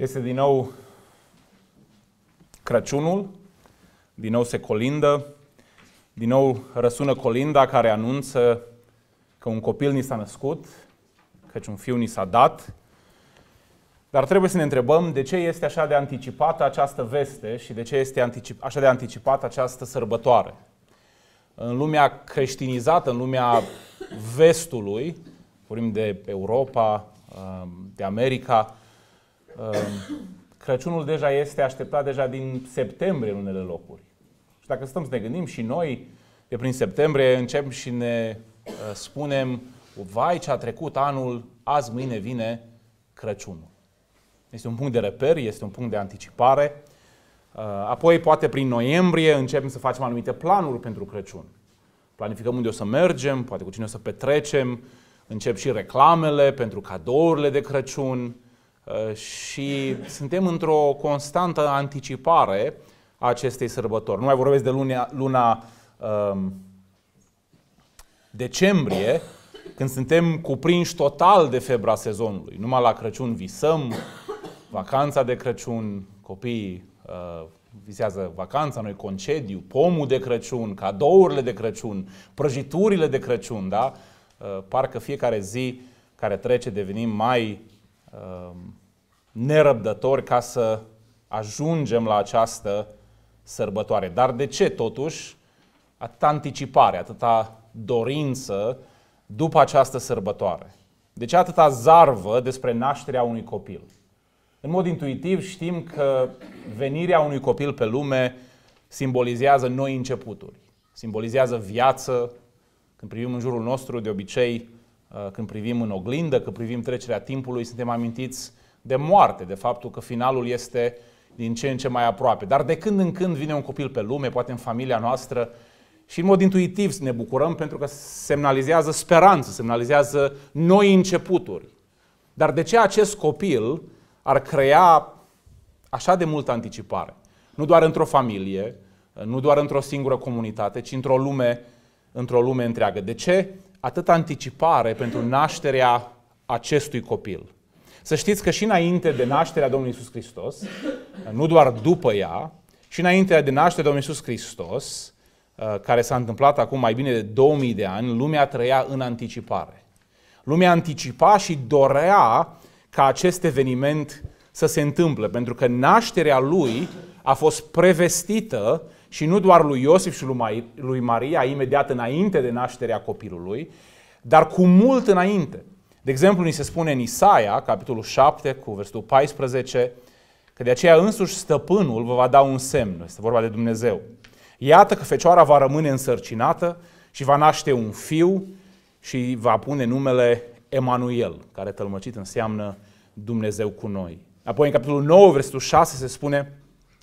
Este din nou Crăciunul, din nou se colindă, din nou răsună colinda care anunță că un copil ni s-a născut, căci un fiu ni s-a dat. Dar trebuie să ne întrebăm de ce este așa de anticipată această veste și de ce este așa de anticipată această sărbătoare. În lumea creștinizată, în lumea vestului, vorbim de Europa, de America, Ehm, Crăciunul deja este așteptat deja din septembrie în unele locuri. Și dacă stăm să ne gândim și noi, de prin septembrie începem și ne eh, spunem, vai ce a trecut anul, azi mâine vine Crăciunul. Este un punct de reper, este un punct de anticipare. Eh, apoi, poate prin noiembrie, începem să facem anumite planuri pentru Crăciun. Planificăm unde o să mergem, poate cu cine o să petrecem, încep și reclamele pentru cadourile de Crăciun, Uh, și suntem într-o constantă anticipare a acestei sărbători. Nu mai vorbesc de luna, luna um, decembrie, când suntem cuprinși total de febra sezonului. Numai la Crăciun visăm, vacanța de Crăciun, copiii uh, visează vacanța, noi concediu, pomul de Crăciun, cadourile de Crăciun, prăjiturile de Crăciun, da? Uh, parcă fiecare zi care trece devenim mai uh, nerăbdători ca să ajungem la această sărbătoare. Dar de ce totuși atâta anticipare, atâta dorință după această sărbătoare? De ce atâta zarvă despre nașterea unui copil? În mod intuitiv știm că venirea unui copil pe lume simbolizează noi începuturi, simbolizează viață. Când privim în jurul nostru, de obicei, uh, când privim în oglindă, când privim trecerea timpului, suntem amintiți de moarte, de faptul că finalul este din ce în ce mai aproape. Dar de când în când vine un copil pe lume, poate în familia noastră, și în mod intuitiv ne bucurăm pentru că semnalizează speranță, semnalizează noi începuturi. Dar de ce acest copil ar crea așa de multă anticipare? Nu doar într-o familie, nu doar într-o singură comunitate, ci într-o lume, într-o lume întreagă. De ce atâta anticipare pentru nașterea acestui copil? Să știți că și înainte de nașterea Domnului Isus Hristos, nu doar după ea, și înainte de nașterea Domnului Isus Hristos, uh, care s-a întâmplat acum mai bine de 2000 de ani, lumea trăia în anticipare. Lumea anticipa și dorea ca acest eveniment să se întâmple, pentru că nașterea lui a fost prevestită și nu doar lui Iosif și lui Maria, imediat înainte de nașterea copilului, dar cu mult înainte. De exemplu, ni se spune în Isaia, capitolul 7, cu versetul 14, că de aceea însuși stăpânul vă va da un semn. Este vorba de Dumnezeu. Iată că fecioara va rămâne însărcinată și va naște un fiu și va pune numele Emanuel, care tălmăcit înseamnă Dumnezeu cu noi. Apoi în capitolul 9, versetul 6 se spune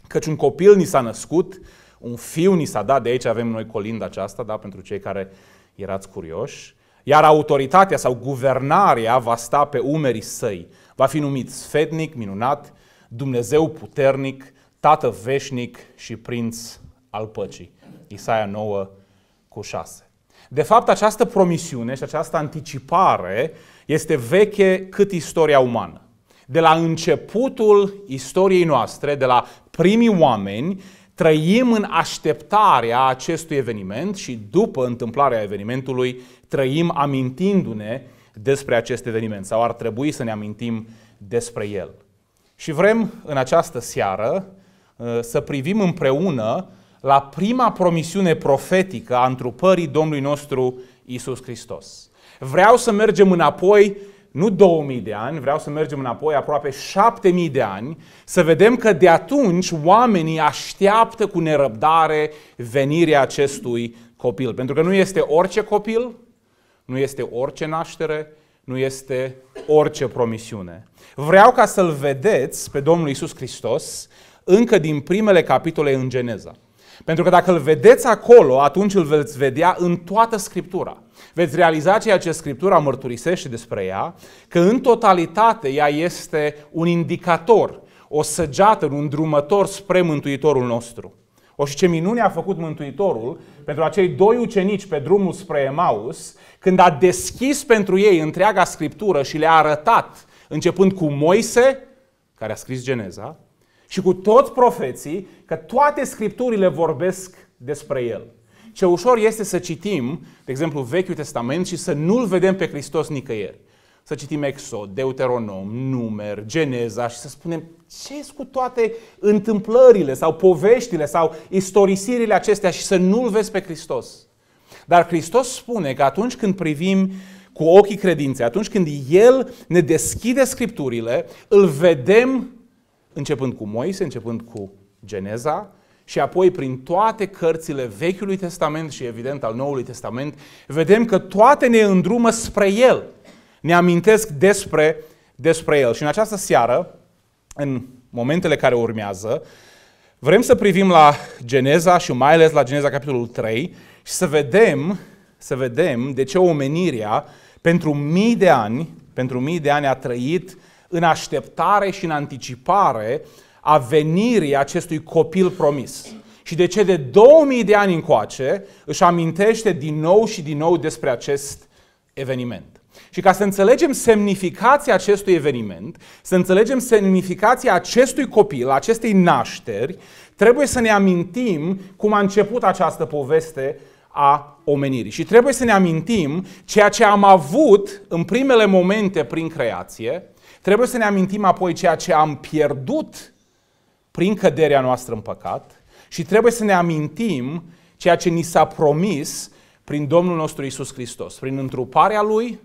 căci un copil ni s-a născut, un fiu ni s-a dat, de aici avem noi colinda aceasta, da, pentru cei care erați curioși, iar autoritatea sau guvernarea va sta pe umerii săi. Va fi numit sfetnic, minunat, Dumnezeu puternic, Tată veșnic și Prinț al păcii. Isaia 9 cu 6. De fapt, această promisiune și această anticipare este veche cât istoria umană. De la începutul istoriei noastre, de la primii oameni, trăim în așteptarea acestui eveniment și după întâmplarea evenimentului trăim amintindu-ne despre acest eveniment sau ar trebui să ne amintim despre el. Și vrem în această seară uh, să privim împreună la prima promisiune profetică a întrupării Domnului nostru Isus Hristos. Vreau să mergem înapoi nu 2000 de ani, vreau să mergem înapoi aproape 7000 de ani, să vedem că de atunci oamenii așteaptă cu nerăbdare venirea acestui copil. Pentru că nu este orice copil, nu este orice naștere, nu este orice promisiune. Vreau ca să-l vedeți pe Domnul Isus Hristos încă din primele capitole în Geneza. Pentru că dacă îl vedeți acolo, atunci îl veți vedea în toată Scriptura. Veți realiza ceea ce Scriptura mărturisește despre ea, că în totalitate ea este un indicator, o săgeată, un drumător spre Mântuitorul nostru. O și ce minune a făcut Mântuitorul pentru acei doi ucenici pe drumul spre Emaus, când a deschis pentru ei întreaga Scriptură și le-a arătat, începând cu Moise, care a scris Geneza, și cu toți profeții că toate scripturile vorbesc despre el. Ce ușor este să citim, de exemplu, Vechiul Testament și să nu-l vedem pe Hristos nicăieri. Să citim Exod, Deuteronom, Numer, Geneza și să spunem ce cu toate întâmplările sau poveștile sau istorisirile acestea și să nu-l vezi pe Hristos. Dar Hristos spune că atunci când privim cu ochii credinței, atunci când El ne deschide scripturile, îl vedem începând cu Moise, începând cu Geneza, și apoi prin toate cărțile Vechiului Testament și evident al Noului Testament, vedem că toate ne îndrumă spre El. Ne amintesc despre, despre El. Și în această seară, în momentele care urmează, vrem să privim la Geneza și mai ales la Geneza capitolul 3 și să vedem, să vedem de ce omenirea pentru mii de ani, pentru mii de ani a trăit în așteptare și în anticipare a venirii acestui copil promis. Și de ce de 2000 de ani încoace își amintește din nou și din nou despre acest eveniment. Și ca să înțelegem semnificația acestui eveniment, să înțelegem semnificația acestui copil, acestei nașteri, trebuie să ne amintim cum a început această poveste a omenirii. Și trebuie să ne amintim ceea ce am avut în primele momente prin creație, Trebuie să ne amintim apoi ceea ce am pierdut prin căderea noastră în păcat și trebuie să ne amintim ceea ce ni s-a promis prin Domnul nostru Isus Hristos, prin întruparea Lui,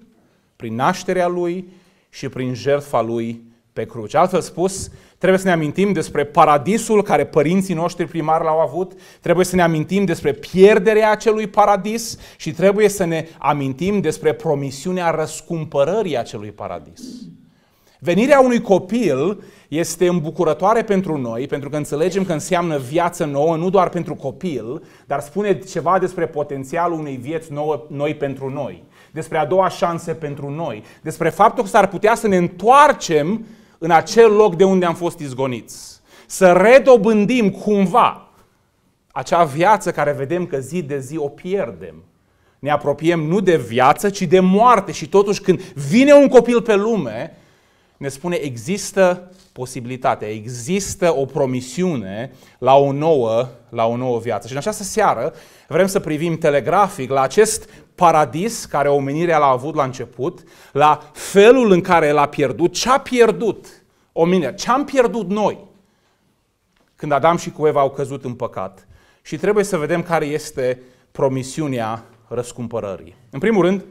prin nașterea Lui și prin jertfa Lui pe cruce. Altfel spus, trebuie să ne amintim despre paradisul care părinții noștri primari l-au avut, trebuie să ne amintim despre pierderea acelui paradis și trebuie să ne amintim despre promisiunea răscumpărării acelui paradis. Venirea unui copil este îmbucurătoare pentru noi, pentru că înțelegem că înseamnă viață nouă, nu doar pentru copil, dar spune ceva despre potențialul unei vieți nouă, noi pentru noi, despre a doua șanse pentru noi, despre faptul că s-ar putea să ne întoarcem în acel loc de unde am fost izgoniți, să redobândim cumva acea viață care vedem că zi de zi o pierdem. Ne apropiem nu de viață, ci de moarte și totuși când vine un copil pe lume, ne spune există posibilitatea, există o promisiune la o nouă, la o nouă viață. Și în această seară vrem să privim telegrafic la acest paradis care omenirea l-a avut la început, la felul în care l-a pierdut, ce a pierdut omenirea, ce am pierdut noi când Adam și cu Eva au căzut în păcat. Și trebuie să vedem care este promisiunea răscumpărării. În primul rând,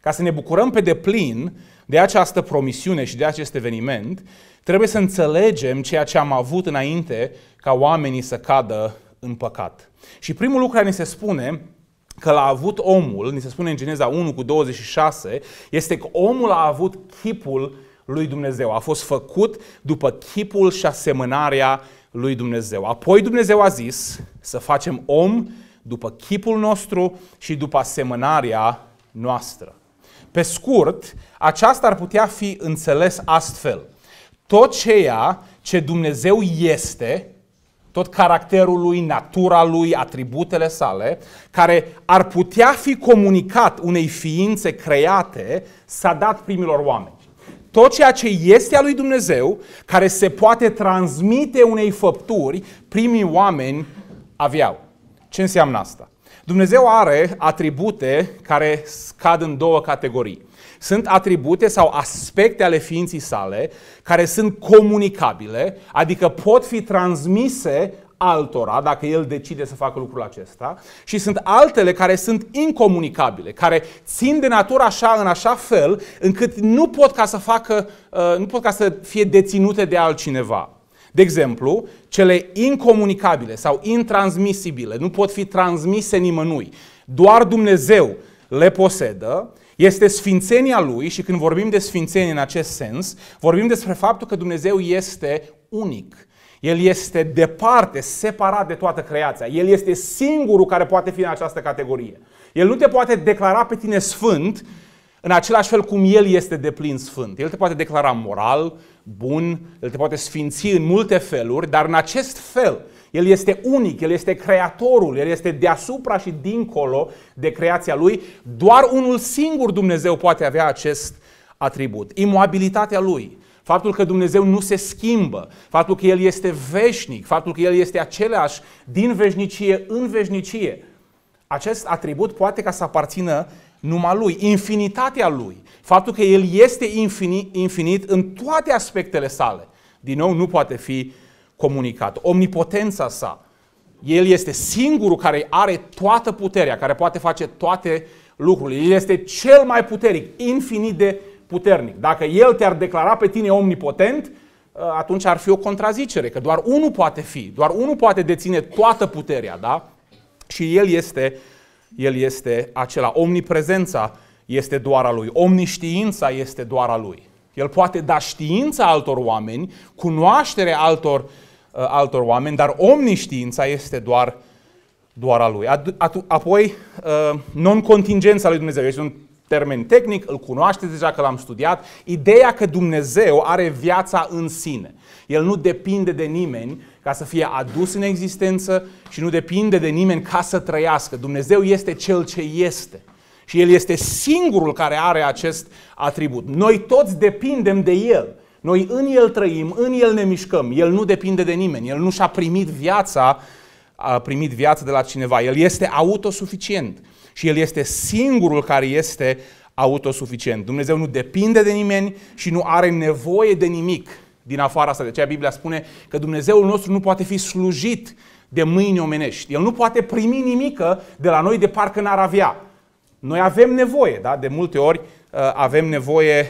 ca să ne bucurăm pe deplin de această promisiune și de acest eveniment, trebuie să înțelegem ceea ce am avut înainte ca oamenii să cadă în păcat. Și primul lucru care ni se spune că l-a avut omul, ni se spune în Geneza 1 cu 26, este că omul a avut chipul lui Dumnezeu. A fost făcut după chipul și asemănarea lui Dumnezeu. Apoi Dumnezeu a zis să facem om după chipul nostru și după asemănarea noastră. Pe scurt, aceasta ar putea fi înțeles astfel. Tot ceea ce Dumnezeu este, tot caracterul lui, natura lui, atributele sale, care ar putea fi comunicat unei ființe create, s-a dat primilor oameni. Tot ceea ce este a lui Dumnezeu, care se poate transmite unei făpturi, primii oameni aveau. Ce înseamnă asta? Dumnezeu are atribute care scad în două categorii. Sunt atribute sau aspecte ale ființii sale care sunt comunicabile, adică pot fi transmise altora, dacă el decide să facă lucrul acesta, și sunt altele care sunt incomunicabile, care țin de natură așa, în așa fel, încât nu pot ca să facă, uh, nu pot ca să fie deținute de altcineva. De exemplu, cele incomunicabile sau intransmisibile nu pot fi transmise nimănui. Doar Dumnezeu le posedă, este sfințenia Lui și când vorbim de sfințenie în acest sens, vorbim despre faptul că Dumnezeu este unic. El este departe, separat de toată creația. El este singurul care poate fi în această categorie. El nu te poate declara pe tine sfânt în același fel cum El este de plin sfânt. El te poate declara moral, bun, el te poate sfinți în multe feluri, dar în acest fel, el este unic, el este creatorul, el este deasupra și dincolo de creația lui. Doar unul singur Dumnezeu poate avea acest atribut. Imobilitatea lui, faptul că Dumnezeu nu se schimbă, faptul că el este veșnic, faptul că el este același din veșnicie în veșnicie. Acest atribut poate ca să aparțină numai lui, infinitatea lui, faptul că el este infinit, infinit în toate aspectele sale, din nou nu poate fi comunicat. Omnipotența sa, el este singurul care are toată puterea, care poate face toate lucrurile. El este cel mai puternic, infinit de puternic. Dacă el te-ar declara pe tine omnipotent, ă, atunci ar fi o contrazicere, că doar unul poate fi, doar unul poate deține toată puterea, da? Și el este uh, el este acela. Omniprezența este doar a Lui. Omniștiința este doar a Lui. El poate da știința altor oameni, cunoaștere altor, uh, altor oameni, dar omniștiința este doar, doar a Lui. Ad, apoi, uh, non-contingența Lui Dumnezeu. Este un termen tehnic, îl cunoașteți deja că l-am studiat, ideea că Dumnezeu are viața în sine. El nu depinde de nimeni ca să fie adus în existență și nu depinde de nimeni ca să trăiască. Dumnezeu este cel ce este. Și El este singurul care are acest atribut. Noi toți depindem de El. Noi în El trăim, în El ne mișcăm. El nu depinde de nimeni. El nu și-a primit viața, a primit viața de la cineva. El este autosuficient. Și El este singurul care este autosuficient. Dumnezeu nu depinde de nimeni și nu are nevoie de nimic din afara asta. De aceea Biblia spune că Dumnezeul nostru nu poate fi slujit de mâini omenești. El nu poate primi nimică de la noi de parcă n-ar avea. Noi avem nevoie, da? de multe ori uh, avem nevoie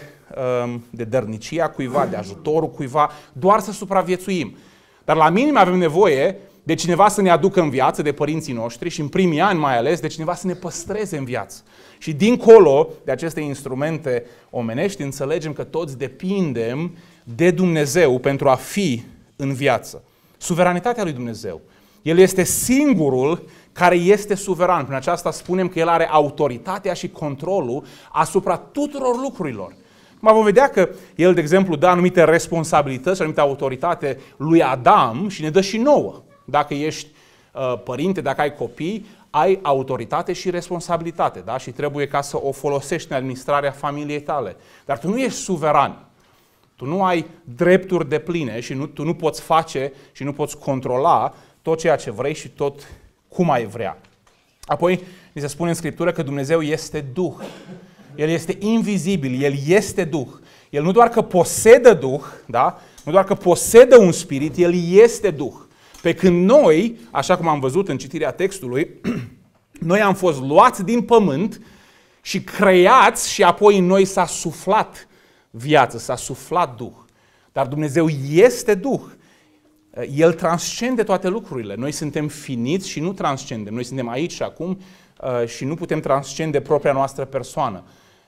um, de dărnicia cuiva, de ajutorul cuiva, doar să supraviețuim. Dar la minim avem nevoie de cineva să ne aducă în viață, de părinții noștri și în primii ani mai ales, de cineva să ne păstreze în viață. Și dincolo de aceste instrumente omenești, înțelegem că toți depindem de Dumnezeu pentru a fi în viață. Suveranitatea lui Dumnezeu. El este singurul care este suveran. Prin aceasta spunem că el are autoritatea și controlul asupra tuturor lucrurilor. Mă vom vedea că el, de exemplu, dă anumite responsabilități, anumite autoritate lui Adam și ne dă și nouă. Dacă ești uh, părinte, dacă ai copii, ai autoritate și responsabilitate, da? Și trebuie ca să o folosești în administrarea familiei tale. Dar tu nu ești suveran. Tu nu ai drepturi de pline și nu, tu nu poți face și nu poți controla tot ceea ce vrei și tot cum ai vrea. Apoi, ni se spune în Scriptură că Dumnezeu este Duh. El este invizibil, El este Duh. El nu doar că posedă Duh, da? nu doar că posedă un spirit, El este Duh. Pe când noi, așa cum am văzut în citirea textului, noi am fost luați din pământ și creați și apoi în noi s-a suflat viață, s-a suflat Duh. Dar Dumnezeu este Duh. El transcende toate lucrurile. Noi suntem finiți și nu transcendem. Noi suntem aici și acum uh, și nu putem transcende propria noastră persoană.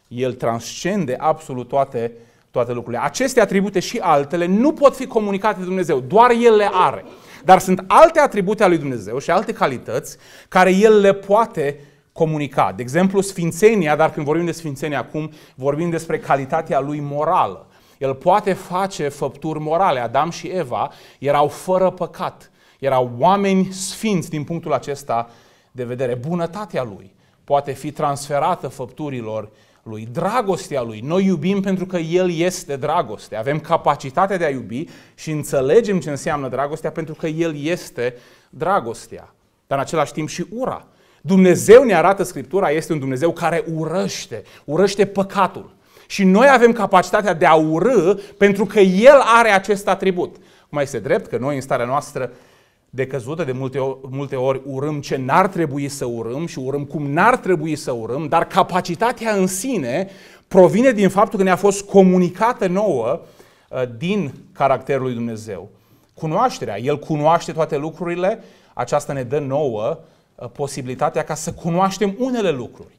El transcende absolut toate, toate lucrurile. Aceste atribute și altele nu pot fi comunicate de Dumnezeu, doar El le are. Dar sunt alte atribute ale lui Dumnezeu și alte calități care El le poate comunica. De exemplu, sfințenia, dar când vorbim de sfințenie acum, vorbim despre calitatea lui morală. El poate face făpturi morale. Adam și Eva erau fără păcat. Erau oameni sfinți din punctul acesta de vedere. Bunătatea lui poate fi transferată făpturilor lui, dragostea lui. Noi iubim pentru că El este dragoste. Avem capacitatea de a iubi și înțelegem ce înseamnă dragostea pentru că El este dragostea. Dar în același timp și ura Dumnezeu ne arată Scriptura, este un Dumnezeu care urăște, urăște păcatul. Și noi avem capacitatea de a urâ pentru că El are acest atribut. Mai este drept că noi în starea noastră căzută de multe ori, multe ori urâm ce n-ar trebui să urâm și urâm cum n-ar trebui să urâm, dar capacitatea în sine provine din faptul că ne-a fost comunicată nouă uh, din caracterul lui Dumnezeu. Cunoașterea, El cunoaște toate lucrurile, aceasta ne dă nouă Uh, posibilitatea ca să cunoaștem unele lucruri.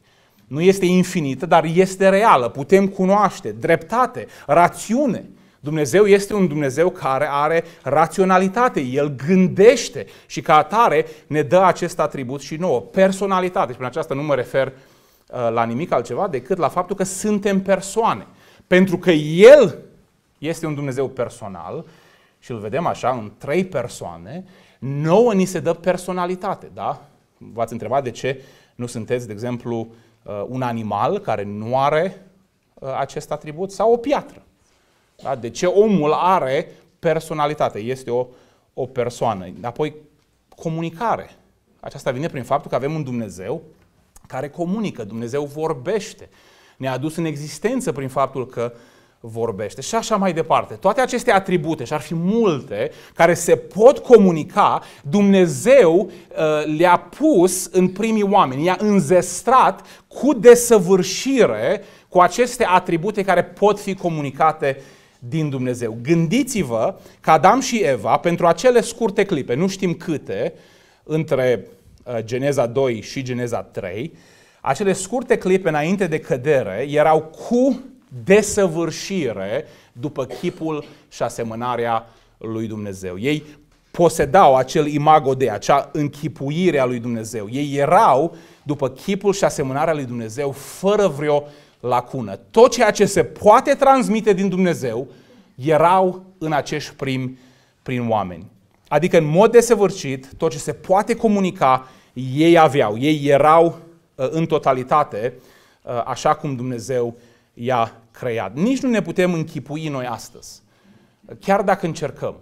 Nu este infinită, dar este reală. Putem cunoaște dreptate, rațiune. Dumnezeu este un Dumnezeu care are raționalitate, El gândește și ca atare ne dă acest atribut și nouă, personalitate. Și prin aceasta nu mă refer uh, la nimic altceva decât la faptul că suntem persoane. Pentru că El este un Dumnezeu personal și îl vedem așa în trei persoane, nouă ni se dă personalitate, da? v-ați întrebat de ce nu sunteți, de exemplu, uh, un animal care nu are uh, acest atribut sau o piatră. Da? De ce omul are personalitate, este o, o persoană. Apoi, comunicare. Aceasta vine prin faptul că avem un Dumnezeu care comunică, Dumnezeu vorbește. Ne-a adus în existență prin faptul că vorbește și așa mai departe. Toate aceste atribute, și ar fi multe, care se pot comunica, Dumnezeu uh, le-a pus în primii oameni, i-a înzestrat cu desăvârșire cu aceste atribute care pot fi comunicate din Dumnezeu. Gândiți-vă că Adam și Eva, pentru acele scurte clipe, nu știm câte, între uh, Geneza 2 și Geneza 3, acele scurte clipe înainte de cădere erau cu desăvârșire după chipul și asemănarea lui Dumnezeu. Ei posedau acel imago de acea închipuire a lui Dumnezeu. Ei erau după chipul și asemănarea lui Dumnezeu fără vreo lacună. Tot ceea ce se poate transmite din Dumnezeu erau în acești primi prin oameni. Adică în mod desăvârșit, tot ce se poate comunica, ei aveau. Ei erau uh, în totalitate uh, așa cum Dumnezeu i-a creat. Nici nu ne putem închipui noi astăzi, chiar dacă încercăm.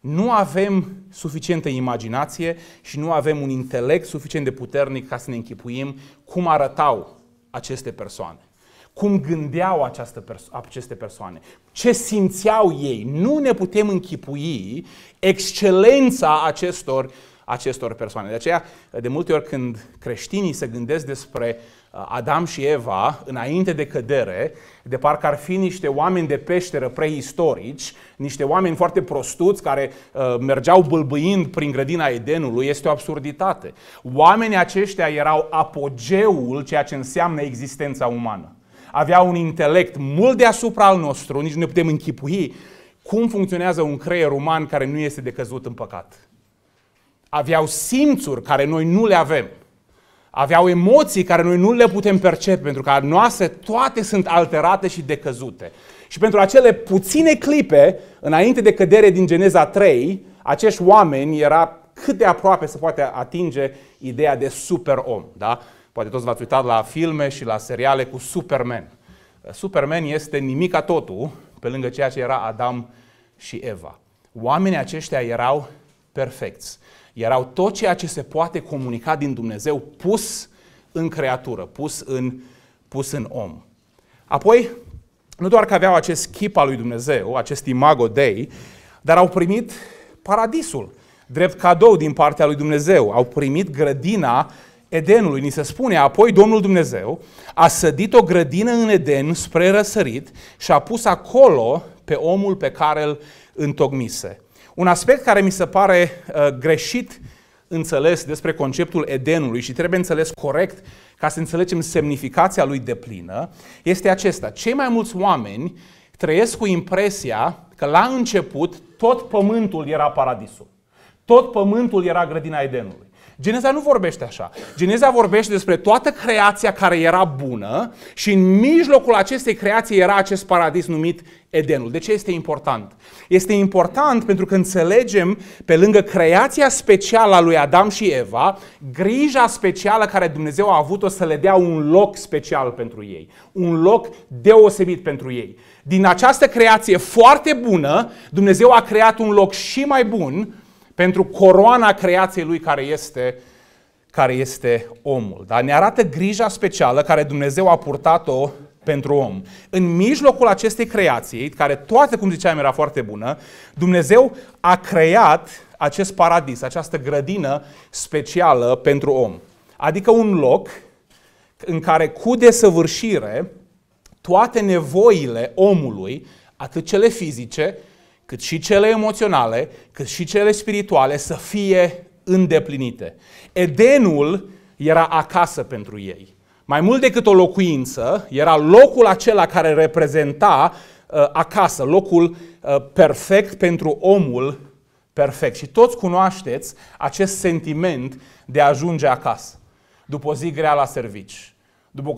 Nu avem suficientă imaginație și nu avem un intelect suficient de puternic ca să ne închipuim cum arătau aceste persoane, cum gândeau această perso- aceste persoane, ce simțeau ei. Nu ne putem închipui excelența acestor acestor persoane. De aceea, de multe ori când creștinii se gândesc despre uh, Adam și Eva înainte de cădere, de parcă ar fi niște oameni de peșteră preistorici, niște oameni foarte prostuți care uh, mergeau bâlbâind prin grădina Edenului, este o absurditate. Oamenii aceștia erau apogeul ceea ce înseamnă existența umană. Avea un intelect mult deasupra al nostru, nici nu ne putem închipui cum funcționează un creier uman care nu este decăzut în păcat aveau simțuri care noi nu le avem, aveau emoții care noi nu le putem percepe, pentru că noastre toate sunt alterate și decăzute. Și pentru acele puține clipe, înainte de cădere din Geneza 3, acești oameni era cât de aproape se poate atinge ideea de superom. Da? Poate toți v-ați uitat la filme și la seriale cu Superman. Superman este ca totul pe lângă ceea ce era Adam și Eva. Oamenii aceștia erau perfecți erau tot ceea ce se poate comunica din Dumnezeu pus în creatură, pus în, pus în om. Apoi, nu doar că aveau acest chip al lui Dumnezeu, acest imago Dei, dar au primit paradisul, drept cadou din partea lui Dumnezeu. Au primit grădina Edenului. Ni se spune, apoi Domnul Dumnezeu a sădit o grădină în Eden spre răsărit și a pus acolo pe omul pe care îl întocmise. Un aspect care mi se pare uh, greșit înțeles despre conceptul Edenului și trebuie înțeles corect ca să înțelegem semnificația lui de plină, este acesta. Cei mai mulți oameni trăiesc cu impresia că la început tot pământul era paradisul. Tot pământul era grădina Edenului. Geneza nu vorbește așa. Geneza vorbește despre toată creația care era bună și în mijlocul acestei creații era acest paradis numit Edenul. De ce este important? Este important pentru că înțelegem, pe lângă creația specială a lui Adam și Eva, grija specială care Dumnezeu a avut-o să le dea un loc special pentru ei. Un loc deosebit pentru ei. Din această creație foarte bună, Dumnezeu a creat un loc și mai bun pentru coroana creației lui care este, care este omul. Dar ne arată grija specială care Dumnezeu a purtat-o pentru om. În mijlocul acestei creații, care toate, cum ziceam, era foarte bună, Dumnezeu a creat acest paradis, această grădină specială pentru om. Adică un loc în care cu desăvârșire toate nevoile omului, atât cele fizice, cât și cele emoționale, cât și cele spirituale să fie îndeplinite. Edenul era acasă pentru ei. Mai mult decât o locuință, era locul acela care reprezenta uh, acasă, locul uh, perfect pentru omul perfect. Și toți cunoașteți acest sentiment de a ajunge acasă. După o zi grea la servici, după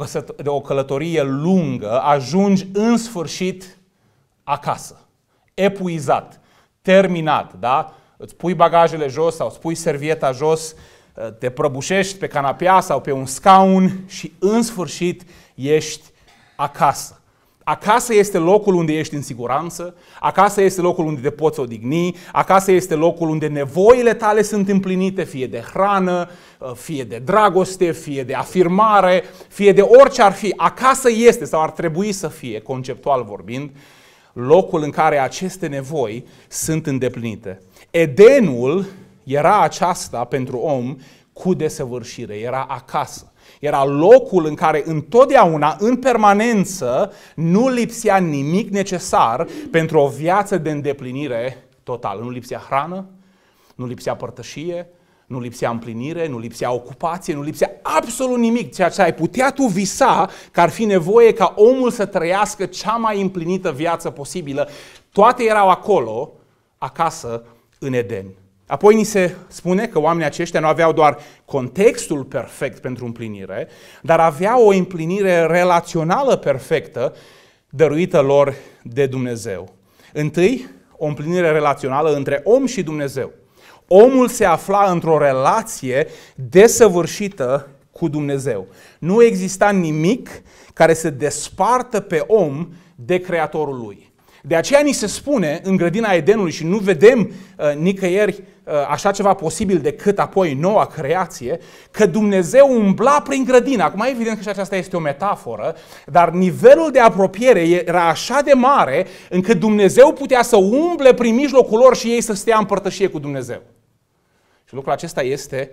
o călătorie lungă, ajungi în sfârșit acasă epuizat, terminat, da? Îți pui bagajele jos sau îți pui servieta jos, ă, te prăbușești pe canapea sau pe un scaun și în sfârșit ești acasă. Acasă este locul unde ești în siguranță, acasă este locul unde te poți odihni, acasă este locul unde nevoile tale sunt împlinite, fie de hrană, ă, fie de dragoste, fie de afirmare, fie de orice ar fi. Acasă este sau ar trebui să fie, conceptual vorbind, locul în care aceste nevoi sunt îndeplinite. Edenul era aceasta pentru om cu desăvârșire, era acasă. Era locul în care întotdeauna, în permanență, nu lipsea nimic necesar pentru o viață de îndeplinire totală. Nu lipsea hrană, nu lipsea părtășie, nu lipsea împlinire, nu lipsea ocupație, nu lipsea absolut nimic. Ceea ce ai putea tu visa că ar fi nevoie ca omul să trăiască cea mai împlinită viață posibilă, toate erau acolo, acasă, în Eden. Apoi ni se spune că oamenii aceștia nu aveau doar contextul perfect pentru împlinire, dar aveau o împlinire relațională perfectă dăruită lor de Dumnezeu. Întâi, o împlinire relațională între om și Dumnezeu. Omul se afla într-o relație desăvârșită cu Dumnezeu. Nu exista nimic care să despartă pe om de Creatorul lui. De aceea ni se spune în grădina Edenului și nu vedem uh, nicăieri uh, așa ceva posibil decât apoi noua creație, că Dumnezeu umbla prin grădină. Acum evident că și aceasta este o metaforă, dar nivelul de apropiere era așa de mare încât Dumnezeu putea să umble prin mijlocul lor și ei să stea în părtășie cu Dumnezeu. Și lucrul acesta este,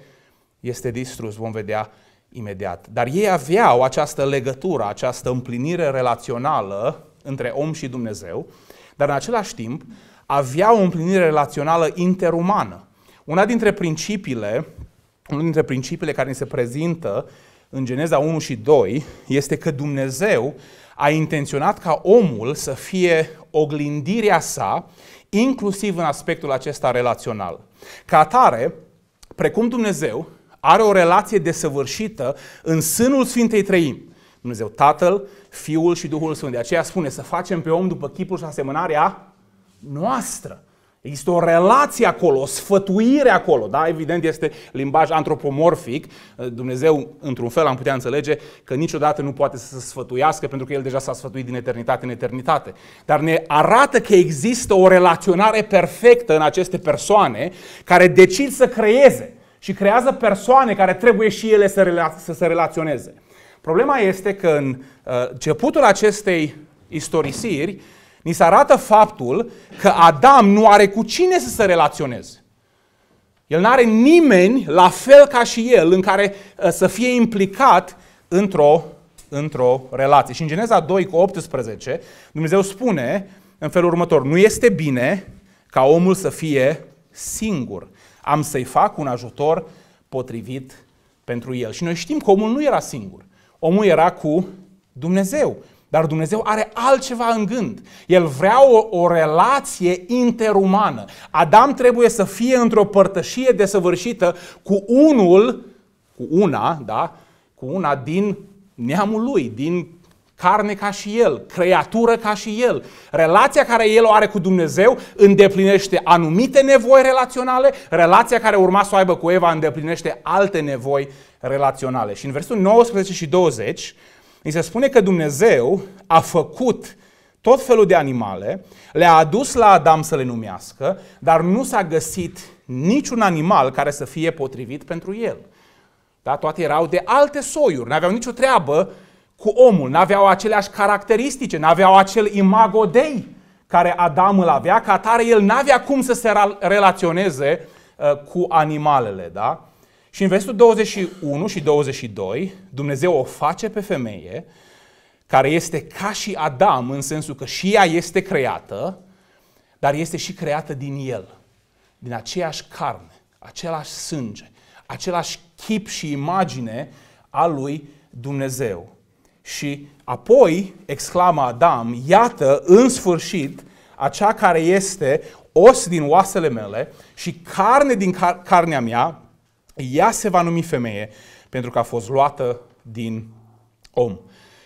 este distrus, vom vedea imediat. Dar ei aveau această legătură, această împlinire relațională între om și Dumnezeu, dar în același timp avea o împlinire relațională interumană. Una dintre principiile, unul dintre principiile care ni se prezintă în Geneza 1 și 2 este că Dumnezeu a intenționat ca omul să fie oglindirea sa, inclusiv în aspectul acesta relațional. Ca atare, precum Dumnezeu are o relație desăvârșită în sânul Sfintei Trăimi, Dumnezeu Tatăl, Fiul și Duhul Sfânt. De aceea spune să facem pe om după chipul și asemănarea noastră. Există o relație acolo, o sfătuire acolo, da? Evident este limbaj antropomorfic. Dumnezeu, într-un fel, am putea înțelege că niciodată nu poate să se sfătuiască pentru că El deja s-a sfătuit din eternitate în eternitate. Dar ne arată că există o relaționare perfectă în aceste persoane care decid să creeze și creează persoane care trebuie și ele să, rela- să se relaționeze. Problema este că în uh, începutul acestei istorisiri ni se arată faptul că Adam nu are cu cine să se relaționeze. El nu are nimeni la fel ca și el în care uh, să fie implicat într-o, într relație. Și în Geneza 2 cu 18, Dumnezeu spune în felul următor, nu este bine ca omul să fie singur. Am să-i fac un ajutor potrivit pentru el. Și noi știm că omul nu era singur. Omul era cu Dumnezeu. Dar Dumnezeu are altceva în gând. El vrea o, o relație interumană. Adam trebuie să fie într-o părtășie desăvârșită cu unul, cu una, da? Cu una din neamul lui, din carne ca și el, creatură ca și el. Relația care el o are cu Dumnezeu îndeplinește anumite nevoi relaționale, relația care urma să o aibă cu Eva îndeplinește alte nevoi relaționale. Și în versetul 19 și 20 îi se spune că Dumnezeu a făcut tot felul de animale, le-a adus la Adam să le numească, dar nu s-a găsit niciun animal care să fie potrivit pentru el. Da? Toate erau de alte soiuri, nu aveau nicio treabă cu omul, n-aveau aceleași caracteristice, n-aveau acel imago dei care Adam îl avea, ca atare el n-avea cum să se relaționeze uh, cu animalele, da? Și în versetul 21 și 22, Dumnezeu o face pe femeie, care este ca și Adam, în sensul că și ea este creată, dar este și creată din el, din aceeași carne, același sânge, același chip și imagine a lui Dumnezeu. Și apoi exclamă Adam, iată în sfârșit acea care este os din oasele mele și carne din car- carnea mea, ea se va numi femeie pentru că a fost luată din om.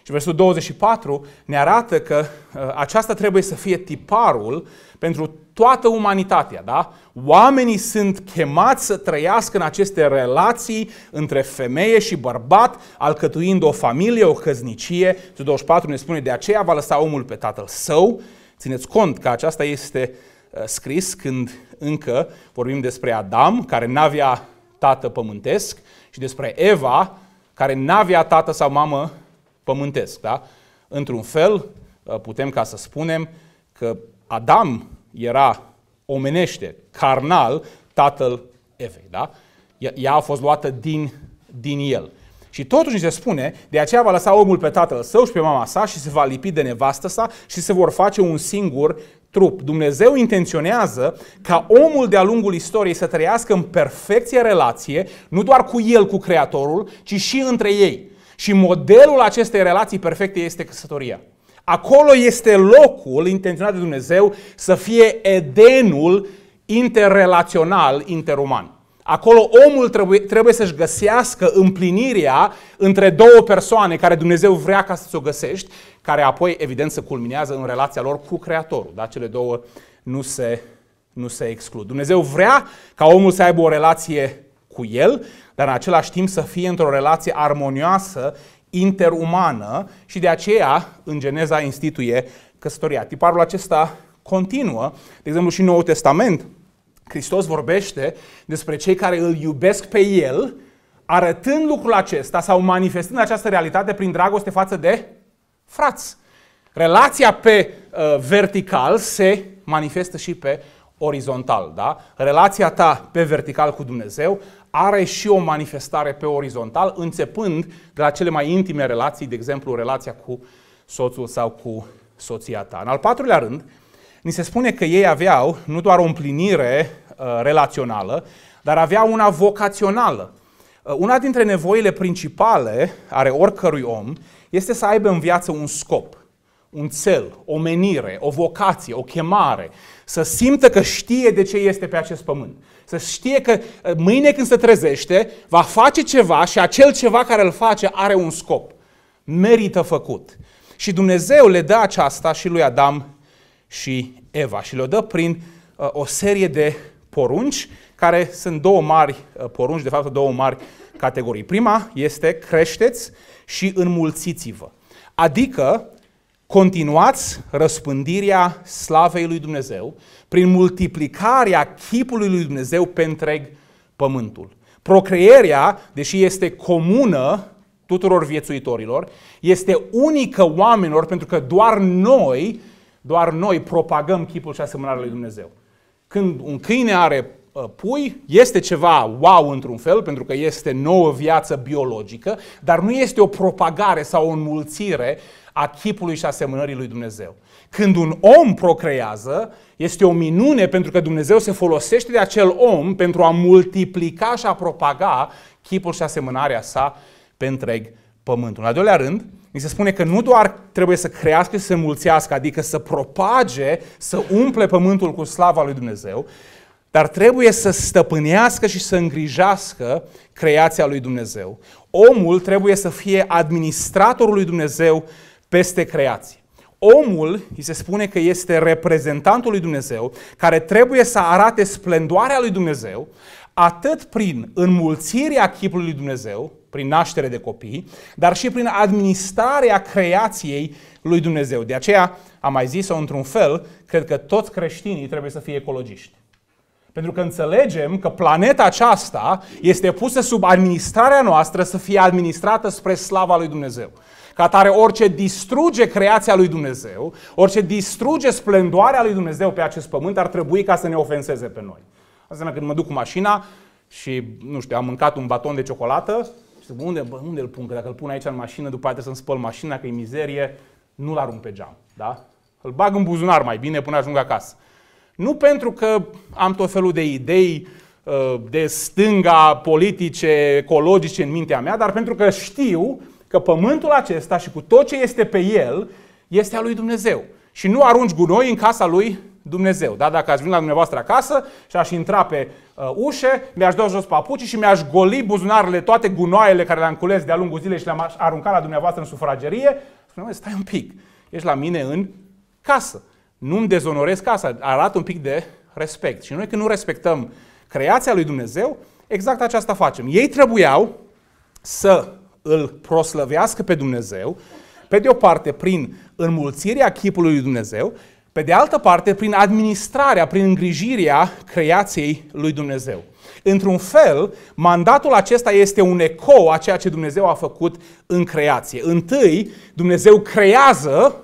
Și versetul 24 ne arată că uh, aceasta trebuie să fie tiparul pentru toată umanitatea, da? Oamenii sunt chemați să trăiască în aceste relații între femeie și bărbat, alcătuind o familie, o căznicie. Versetul 24 ne spune, de aceea va lăsa omul pe tatăl său. Țineți cont că aceasta este uh, scris când încă vorbim despre Adam, care n-avea tată pământesc, și despre Eva, care n-avea tată sau mamă pământesc. Da? Într-un fel, uh, putem ca să spunem că Adam era omenește, carnal, tatăl Evei. Da? Ea a fost luată din, din el. Și totuși se spune, de aceea va lăsa omul pe tatăl său și pe mama sa și se va lipi de nevastă sa și se vor face un singur trup. Dumnezeu intenționează ca omul de-a lungul istoriei să trăiască în perfecție relație, nu doar cu el, cu Creatorul, ci și între ei. Și modelul acestei relații perfecte este căsătoria. Acolo este locul intenționat de Dumnezeu să fie Edenul interrelațional, interuman. Acolo omul trebuie, trebuie să-și găsească împlinirea între două persoane care Dumnezeu vrea ca să o găsești, care apoi, evident, se culminează în relația lor cu Creatorul. Da? Cele două nu se, nu se exclud. Dumnezeu vrea ca omul să aibă o relație cu el, dar în același timp să fie într-o relație armonioasă, interumană și de aceea în Geneza instituie căsătoria. Tiparul acesta continuă, de exemplu și în Noul Testament, Hristos vorbește despre cei care îl iubesc pe el, arătând lucrul acesta sau manifestând această realitate prin dragoste față de frați. Relația pe uh, vertical se manifestă și pe orizontal, da? Relația ta pe vertical cu Dumnezeu are și o manifestare pe orizontal, începând de la cele mai intime relații, de exemplu, relația cu soțul sau cu soția ta. În al patrulea rând, ni se spune că ei aveau nu doar o împlinire uh, relațională, dar aveau una vocațională. Uh, una dintre nevoile principale are oricărui om este să aibă în viață un scop un cel, o menire, o vocație, o chemare, să simtă că știe de ce este pe acest pământ. Să știe că ă, mâine când se trezește, va face ceva și acel ceva care îl face are un scop. Merită făcut. Și Dumnezeu le dă aceasta și lui Adam și Eva și le dă prin ă, o serie de porunci, care sunt două mari ă, porunci, de fapt două mari categorii. Prima este creșteți și înmulțiți-vă. Adică continuați răspândirea slavei lui Dumnezeu prin multiplicarea chipului lui Dumnezeu pe întreg pământul. Procreerea, deși este comună tuturor viețuitorilor, este unică oamenilor pentru că doar noi, doar noi propagăm chipul și asemănarea lui Dumnezeu. Când un câine are ă, pui, este ceva wow într-un fel, pentru că este nouă viață biologică, dar nu este o propagare sau o înmulțire a chipului și asemănării lui Dumnezeu. Când un om procrează, este o minune pentru că Dumnezeu se folosește de acel om pentru a multiplica și a propaga chipul și asemănarea sa pe întreg pământul. În al doilea rând, mi se spune că nu doar trebuie să crească și să mulțească, adică să propage, să umple pământul cu slava lui Dumnezeu, dar trebuie să stăpânească și să îngrijească creația lui Dumnezeu. Omul trebuie să fie administratorul lui Dumnezeu peste creație. Omul, îi se spune că este reprezentantul lui Dumnezeu, care trebuie să arate splendoarea lui Dumnezeu, atât prin înmulțirea chipului lui Dumnezeu, prin naștere de copii, dar și prin administrarea creației lui Dumnezeu. De aceea, am mai zis-o într-un fel, cred că toți creștinii trebuie să fie ecologiști. Pentru că înțelegem că planeta aceasta este pusă sub administrarea noastră să fie administrată spre slava lui Dumnezeu. Ca tare orice distruge creația lui Dumnezeu, orice distruge splendoarea lui Dumnezeu pe acest pământ ar trebui ca să ne ofenseze pe noi. Asta înseamnă când mă duc cu mașina și, nu știu, am mâncat un baton de ciocolată și zic, unde, bă, unde îl pun? Că dacă îl pun aici în mașină, după aceea să-mi spăl mașina, că e mizerie, nu-l arunc pe geam. Da? Îl bag în buzunar mai bine până ajung acasă. Nu pentru că am tot felul de idei uh, de stânga politice, ecologice în mintea mea, dar pentru că știu că pământul acesta și cu tot ce este pe el este a lui Dumnezeu. Și nu arunci gunoi în casa lui Dumnezeu. Da? Dacă ați venit la dumneavoastră acasă și aș intra pe uh, ușe, mi-aș da jos papucii și mi-aș goli buzunarele, toate gunoaiele care le-am cules de-a lungul zilei și le-am aruncat la dumneavoastră în sufragerie, spuneam, stai un pic, ești la mine în casă. Nu-mi dezonorez casa, arată un pic de respect. Și noi când nu respectăm creația lui Dumnezeu, exact aceasta facem. Ei trebuiau să îl proslăvească pe Dumnezeu, pe de o parte prin înmulțirea chipului lui Dumnezeu, pe de altă parte prin administrarea, prin îngrijirea creației lui Dumnezeu. Într-un fel, mandatul acesta este un ecou a ceea ce Dumnezeu a făcut în creație. Întâi, Dumnezeu creează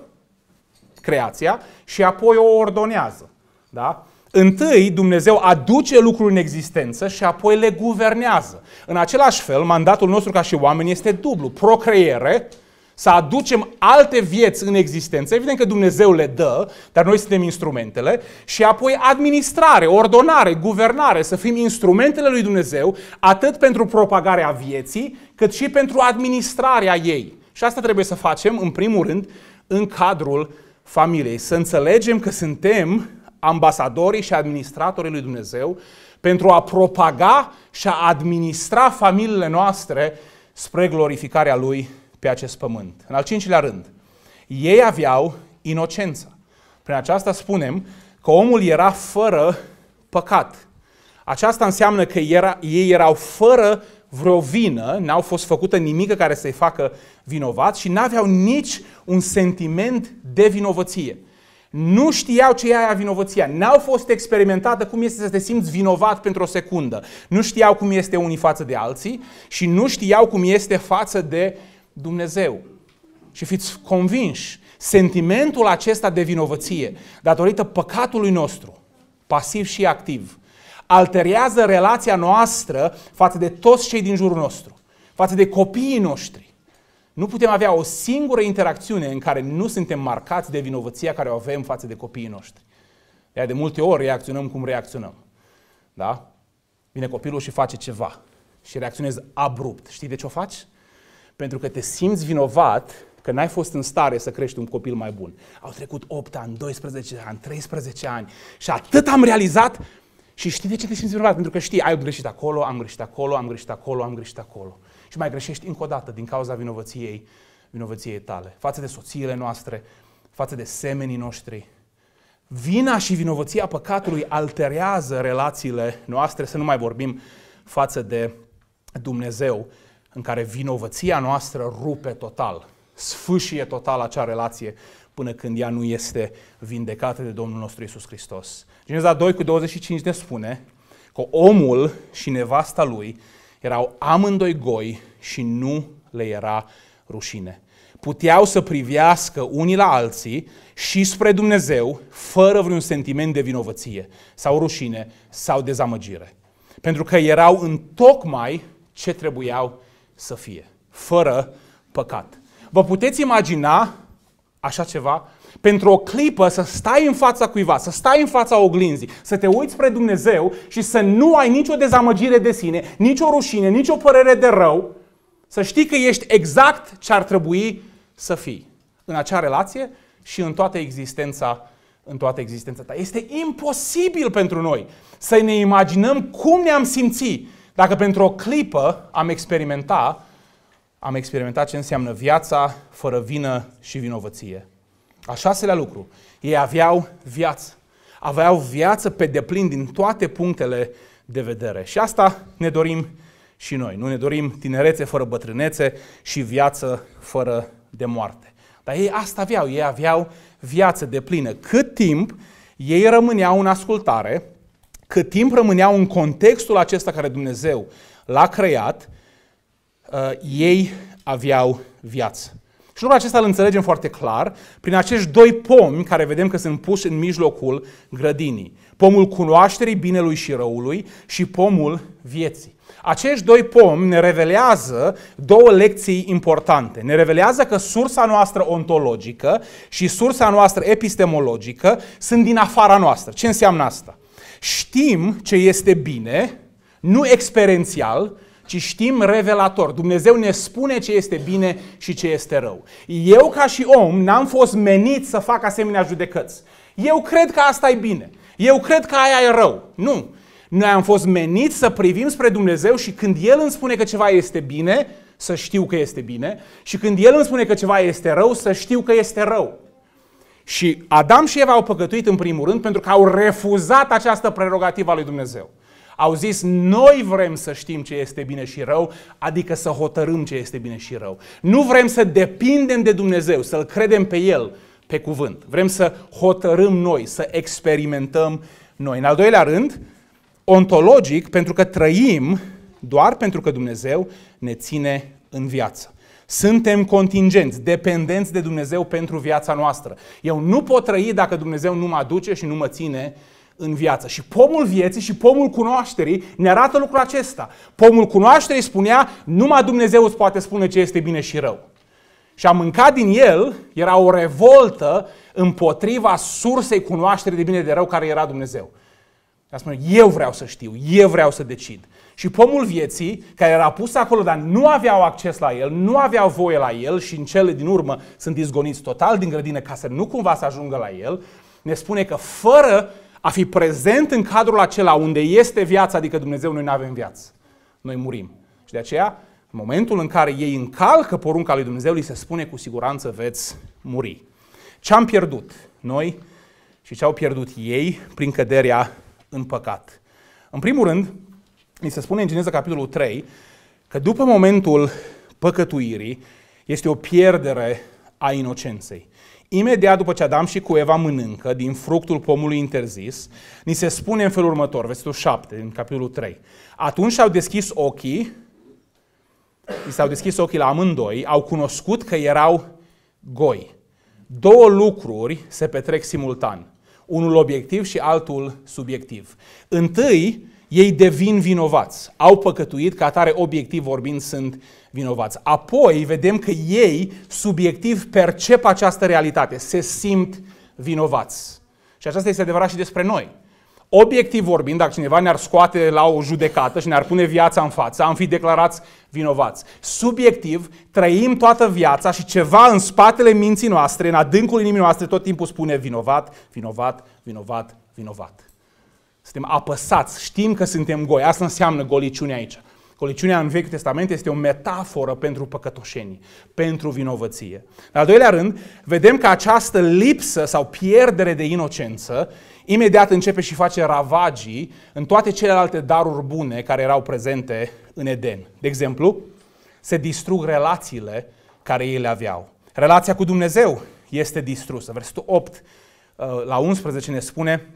creația și apoi o ordonează. Da? Întâi Dumnezeu aduce lucruri în existență și apoi le guvernează. În același fel, mandatul nostru ca și oameni este dublu. Procreere, să aducem alte vieți în existență. Evident că Dumnezeu le dă, dar noi suntem instrumentele. Și apoi administrare, ordonare, guvernare, să fim instrumentele lui Dumnezeu, atât pentru propagarea vieții, cât și pentru administrarea ei. Și asta trebuie să facem, în primul rând, în cadrul familiei. Să înțelegem că suntem ambasadorii și administratorii lui Dumnezeu pentru a propaga și a administra familiile noastre spre glorificarea Lui pe acest pământ. În al cincilea rând, ei aveau inocență. Prin aceasta spunem că omul era fără păcat. Aceasta înseamnă că era, ei erau fără vreo vină, n-au fost făcută nimică care să-i facă vinovat și n-aveau nici un sentiment de vinovăție. Nu știau ce e aia vinovăția. N-au fost experimentată cum este să te simți vinovat pentru o secundă. Nu știau cum este unii față de alții și nu știau cum este față de Dumnezeu. Și fiți convinși, sentimentul acesta de vinovăție, datorită păcatului nostru, pasiv și activ, alterează relația noastră față de toți cei din jurul nostru, față de copiii noștri, nu putem avea o singură interacțiune în care nu suntem marcați de vinovăția care o avem față de copiii noștri. De de multe ori reacționăm cum reacționăm. Da? Vine copilul și face ceva și reacționezi abrupt. Știi de ce o faci? Pentru că te simți vinovat că n-ai fost în stare să crești un copil mai bun. Au trecut 8 ani, 12 ani, 13 ani și atât am realizat și știi de ce te simți vinovat? Pentru că știi, ai greșit acolo, am greșit acolo, am greșit acolo, am greșit acolo. Am greșit acolo și mai greșești încă o dată din cauza vinovăției, vinovăției tale, față de soțiile noastre, față de semenii noștri. Vina și vinovăția păcatului alterează relațiile noastre, să nu mai vorbim față de Dumnezeu, în care vinovăția noastră rupe total, sfâșie total acea relație până când ea nu este vindecată de Domnul nostru Isus Hristos. Geneza 2 cu 25 ne spune că omul și nevasta lui erau amândoi goi și nu le era rușine. Puteau să privească unii la alții și spre Dumnezeu fără vreun sentiment de vinovăție sau rușine sau dezamăgire. Pentru că erau în tocmai ce trebuiau să fie, fără păcat. Vă puteți imagina așa ceva pentru o clipă să stai în fața cuiva, să stai în fața oglinzii, să te uiți spre Dumnezeu și să nu ai nicio dezamăgire de sine, nicio rușine, nicio părere de rău, să știi că ești exact ce ar trebui să fii în acea relație și în toată existența în toată existența ta. Este imposibil pentru noi să ne imaginăm cum ne-am simțit dacă pentru o clipă am experimentat am experimentat ce înseamnă viața fără vină și vinovăție. Al șaselea lucru, ei aveau viață. Aveau viață pe deplin din toate punctele de vedere. Și asta ne dorim și noi. Nu ne dorim tinerețe fără bătrânețe și viață fără de moarte. Dar ei asta aveau, ei aveau viață de plină. Cât timp ei rămâneau în ascultare, cât timp rămâneau în contextul acesta care Dumnezeu l-a creat, uh, ei aveau viață. Și lucrul acesta îl înțelegem foarte clar prin acești doi pomi care vedem că sunt puși în mijlocul grădinii. Pomul cunoașterii binelui și răului și pomul vieții. Acești doi pomi ne revelează două lecții importante. Ne revelează că sursa noastră ontologică și sursa noastră epistemologică sunt din afara noastră. Ce înseamnă asta? Știm ce este bine, nu experiențial, ci știm revelator. Dumnezeu ne spune ce este bine și ce este rău. Eu ca și om n-am fost menit să fac asemenea judecăți. Eu cred că asta e bine. Eu cred că aia e rău. Nu. Noi am fost menit să privim spre Dumnezeu și când El îmi spune că ceva este bine, să știu că este bine. Și când El îmi spune că ceva este rău, să știu că este rău. Și Adam și Eva au păcătuit în primul rând pentru că au refuzat această prerogativă a lui Dumnezeu. Au zis, noi vrem să știm ce este bine și rău, adică să hotărâm ce este bine și rău. Nu vrem să depindem de Dumnezeu, să-L credem pe El, pe cuvânt. Vrem să hotărâm noi, să experimentăm noi. În al doilea rând, ontologic, pentru că trăim doar pentru că Dumnezeu ne ține în viață. Suntem contingenți, dependenți de Dumnezeu pentru viața noastră. Eu nu pot trăi dacă Dumnezeu nu mă aduce și nu mă ține în viață. Și pomul vieții și pomul cunoașterii ne arată lucrul acesta. Pomul cunoașterii spunea, numai Dumnezeu îți poate spune ce este bine și rău. Și a mâncat din el era o revoltă împotriva sursei cunoașterii de bine de rău care era Dumnezeu. Dar spune, eu vreau să știu, eu vreau să decid. Și pomul vieții, care era pus acolo, dar nu aveau acces la el, nu aveau voie la el și în cele din urmă sunt izgoniți total din grădină ca să nu cumva să ajungă la el, ne spune că fără a fi prezent în cadrul acela unde este viața, adică Dumnezeu, noi nu avem viață. Noi murim. Și de aceea, în momentul în care ei încalcă porunca lui Dumnezeu, li se spune cu siguranță veți muri. Ce am pierdut noi și ce au pierdut ei prin căderea în păcat? În primul rând, ni se spune în Geneza capitolul 3 că după momentul păcătuirii este o pierdere a inocenței. Imediat după ce Adam și cu Eva mănâncă din fructul pomului interzis, ni se spune în felul următor, versetul 7 din capitolul 3. Atunci au deschis ochii, i s-au deschis ochii la amândoi, au cunoscut că erau goi. Două lucruri se petrec simultan. Unul obiectiv și altul subiectiv. Întâi, ei devin vinovați. Au păcătuit, ca atare obiectiv vorbind sunt vinovați. Apoi vedem că ei subiectiv percep această realitate, se simt vinovați. Și aceasta este adevărat și despre noi. Obiectiv vorbind, dacă cineva ne-ar scoate la o judecată și ne-ar pune viața în față, am fi declarați vinovați. Subiectiv, trăim toată viața și ceva în spatele minții noastre, în adâncul inimii noastre, tot timpul spune vinovat, vinovat, vinovat, vinovat. Suntem apăsați, știm că suntem goi. Asta înseamnă goliciunea aici. Goliciunea în Vechiul Testament este o metaforă pentru păcătoșenii, pentru vinovăție. În al doilea rând, vedem că această lipsă sau pierdere de inocență imediat începe și face ravagii în toate celelalte daruri bune care erau prezente în Eden. De exemplu, se distrug relațiile care ei le aveau. Relația cu Dumnezeu este distrusă. Versetul 8 uh, la 11 ne spune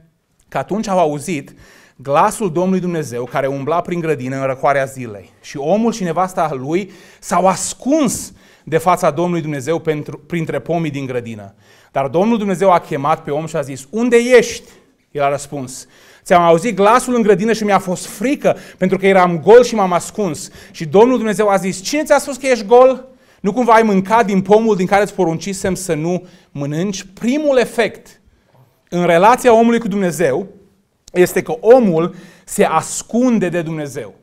că atunci au auzit glasul Domnului Dumnezeu care umbla prin grădină în răcoarea zilei. Și omul și nevasta lui s-au ascuns de fața Domnului Dumnezeu pentru, printre pomii din grădină. Dar Domnul Dumnezeu a chemat pe om și a zis, unde ești? El a răspuns, ți-am auzit glasul în grădină și mi-a fost frică pentru că eram gol și m-am ascuns. Și Domnul Dumnezeu a zis, cine ți-a spus că ești gol? Nu cumva ai mâncat din pomul din care îți poruncisem să nu mănânci? Primul efect în relația omului cu Dumnezeu este că omul se ascunde de Dumnezeu.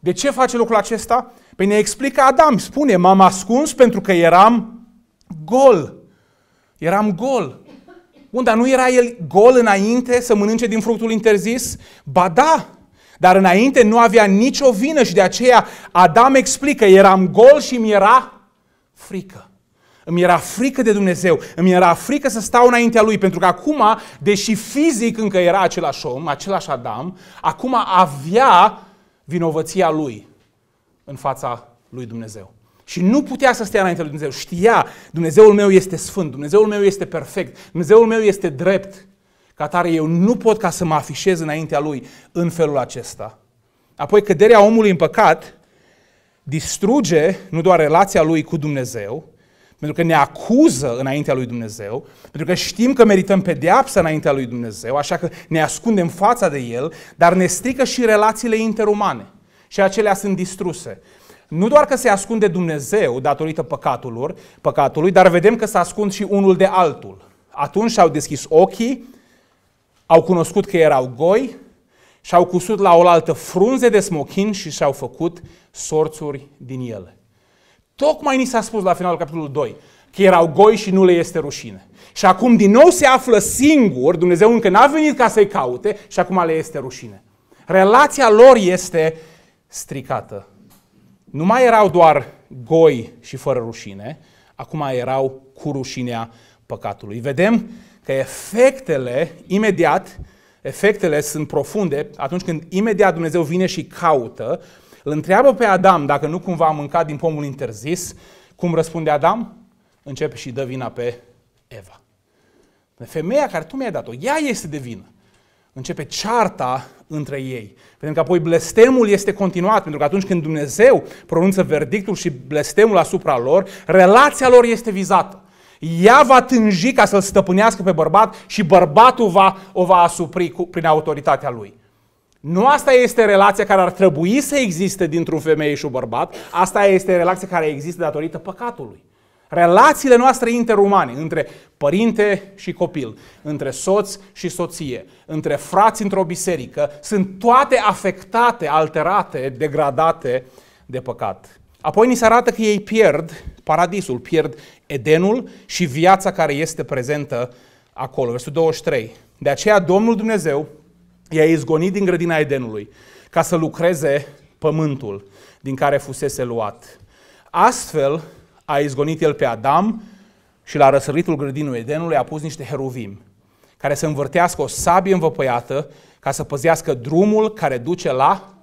De ce face lucrul acesta? Păi ne explică Adam, spune, m-am ascuns pentru că eram gol. Eram gol. Bun, dar nu era el gol înainte să mănânce din fructul interzis? Ba da, dar înainte nu avea nicio vină și de aceea Adam explică, eram gol și mi era frică. Îmi era frică de Dumnezeu, îmi era frică să stau înaintea Lui, pentru că acum, deși fizic încă era același om, același Adam, acum avea vinovăția Lui în fața Lui Dumnezeu. Și nu putea să stea înaintea lui Dumnezeu. Știa, Dumnezeul meu este sfânt, Dumnezeul meu este perfect, Dumnezeul meu este drept. Ca tare eu nu pot ca să mă afișez înaintea lui în felul acesta. Apoi căderea omului în păcat distruge nu doar relația lui cu Dumnezeu, pentru că ne acuză înaintea lui Dumnezeu, pentru că știm că merităm pedeapsă înaintea lui Dumnezeu, așa că ne ascundem fața de El, dar ne strică și relațiile interumane. Și acelea sunt distruse. Nu doar că se ascunde Dumnezeu datorită păcatului, păcatului, dar vedem că se ascund și unul de altul. Atunci și-au deschis ochii, au cunoscut că erau goi și-au cusut la oaltă frunze de smochin și și-au făcut sorțuri din ele. Tocmai ni s-a spus la finalul capitolului 2 că erau goi și nu le este rușine. Și acum din nou se află singur, Dumnezeu încă n-a venit ca să-i caute și acum le este rușine. Relația lor este stricată. Nu mai erau doar goi și fără rușine, acum erau cu rușinea păcatului. Vedem că efectele imediat, efectele sunt profunde atunci când imediat Dumnezeu vine și caută, îl întreabă pe Adam dacă nu cumva a mâncat din pomul interzis. Cum răspunde Adam? Începe și dă vina pe Eva. femeia care tu mi-ai dat-o, ea este de vină. Începe cearta între ei. Pentru că apoi blestemul este continuat, pentru că atunci când Dumnezeu pronunță verdictul și blestemul asupra lor, relația lor este vizată. Ea va tânji ca să-l stăpânească pe bărbat și bărbatul va, o va asupri cu, prin autoritatea lui. Nu asta este relația care ar trebui să existe dintr-un femeie și un bărbat, asta este relația care există datorită păcatului. Relațiile noastre interumane, între părinte și copil, între soț și soție, între frați într-o biserică, sunt toate afectate, alterate, degradate de păcat. Apoi ni se arată că ei pierd paradisul, pierd Edenul și viața care este prezentă acolo. Versul 23. De aceea Domnul Dumnezeu i-a izgonit din grădina Edenului ca să lucreze pământul din care fusese luat. Astfel a izgonit el pe Adam și la răsăritul grădinului Edenului a pus niște heruvim care să învârtească o sabie învăpăiată ca să păzească drumul care duce la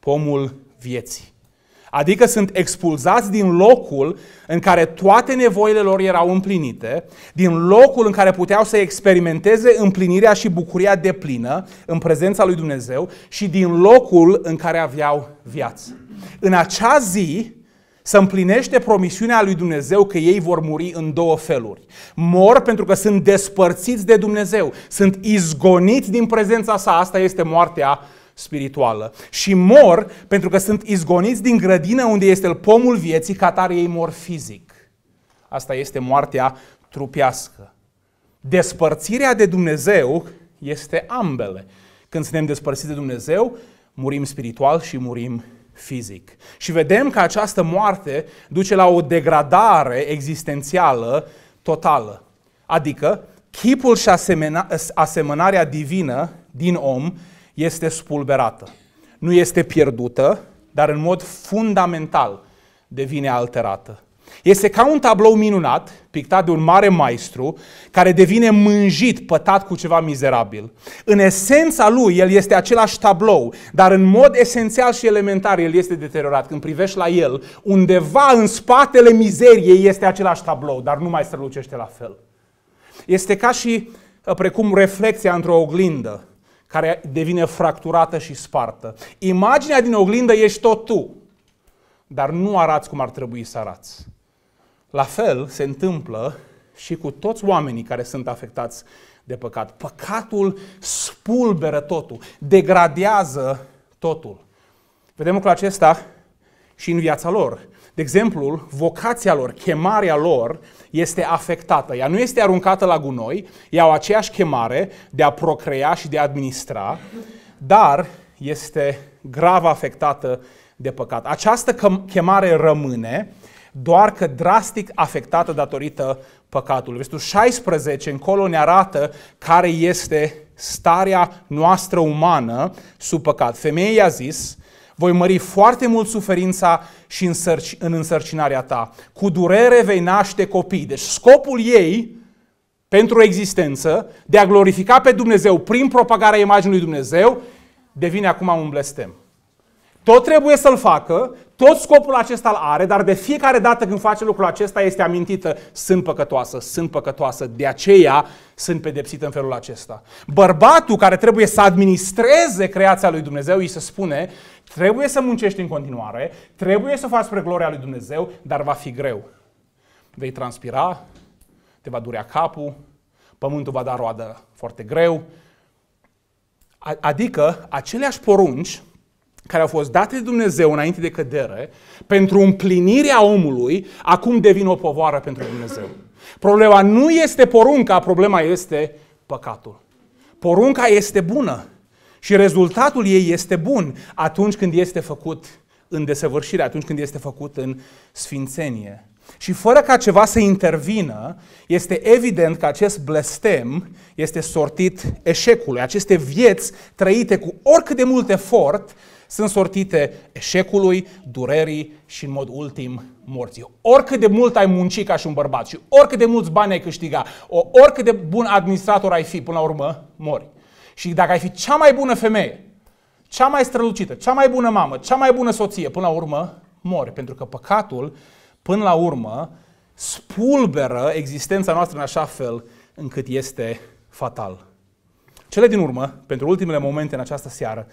pomul vieții. Adică sunt expulzați din locul în care toate nevoile lor erau împlinite, din locul în care puteau să experimenteze împlinirea și bucuria deplină în prezența lui Dumnezeu și din locul în care aveau viață. În acea zi se împlinește promisiunea lui Dumnezeu că ei vor muri în două feluri. Mor pentru că sunt despărțiți de Dumnezeu, sunt izgoniți din prezența sa, asta este moartea spirituală și mor pentru că sunt izgoniți din grădină unde este pomul vieții, ca tare ei mor fizic. Asta este moartea trupească. Despărțirea de Dumnezeu este ambele. Când suntem despărțiți de Dumnezeu, murim spiritual și murim fizic. Și vedem că această moarte duce la o degradare existențială totală. Adică, chipul și asemena, asemănarea divină din om este spulberată. Nu este pierdută, dar în mod fundamental devine alterată. Este ca un tablou minunat, pictat de un mare maestru, care devine mânjit, pătat cu ceva mizerabil. În esența lui, el este același tablou, dar în mod esențial și elementar, el este deteriorat. Când privești la el, undeva în spatele mizeriei este același tablou, dar nu mai strălucește la fel. Este ca și uh, precum reflexia într-o oglindă care devine fracturată și spartă. Imaginea din oglindă ești tot tu, dar nu arăți cum ar trebui să arăți. La fel se întâmplă și cu toți oamenii care sunt afectați de păcat. Păcatul spulberă totul, degradează totul. Vedem lucrul acesta și în viața lor de exemplu, vocația lor, chemarea lor este afectată. Ea nu este aruncată la gunoi, ea au aceeași chemare de a procrea și de a administra, dar este grav afectată de păcat. Această chemare rămâne, doar că drastic afectată datorită păcatului. Vestul 16 încolo ne arată care este starea noastră umană sub păcat. Femeia a zis, voi mări foarte mult suferința și în însărcinarea ta. Cu durere vei naște copii. Deci scopul ei pentru existență, de a glorifica pe Dumnezeu prin propagarea imaginii lui Dumnezeu, devine acum un blestem. Tot trebuie să-l facă, tot scopul acesta îl are, dar de fiecare dată când face lucrul acesta este amintită, sunt păcătoasă, sunt păcătoasă, de aceea sunt pedepsită în felul acesta. Bărbatul care trebuie să administreze creația lui Dumnezeu, îi se spune, Trebuie să muncești în continuare, trebuie să faci spre gloria lui Dumnezeu, dar va fi greu. Vei transpira, te va durea capul, pământul va da roadă foarte greu. Adică aceleași porunci care au fost date de Dumnezeu înainte de cădere, pentru împlinirea omului, acum devin o povară pentru Dumnezeu. Problema nu este porunca, problema este păcatul. Porunca este bună, și rezultatul ei este bun atunci când este făcut în desăvârșire, atunci când este făcut în sfințenie. Și fără ca ceva să intervină, este evident că acest blestem este sortit eșecului. Aceste vieți trăite cu oricât de mult efort sunt sortite eșecului, durerii și, în mod ultim, morții. Oricât de mult ai munci ca și un bărbat și oricât de mulți bani ai câștiga, oricât de bun administrator ai fi, până la urmă, mori. Și dacă ai fi cea mai bună femeie, cea mai strălucită, cea mai bună mamă, cea mai bună soție, până la urmă mori. Pentru că păcatul, până la urmă, spulberă existența noastră în așa fel încât este fatal. Cele din urmă, pentru ultimele momente în această seară,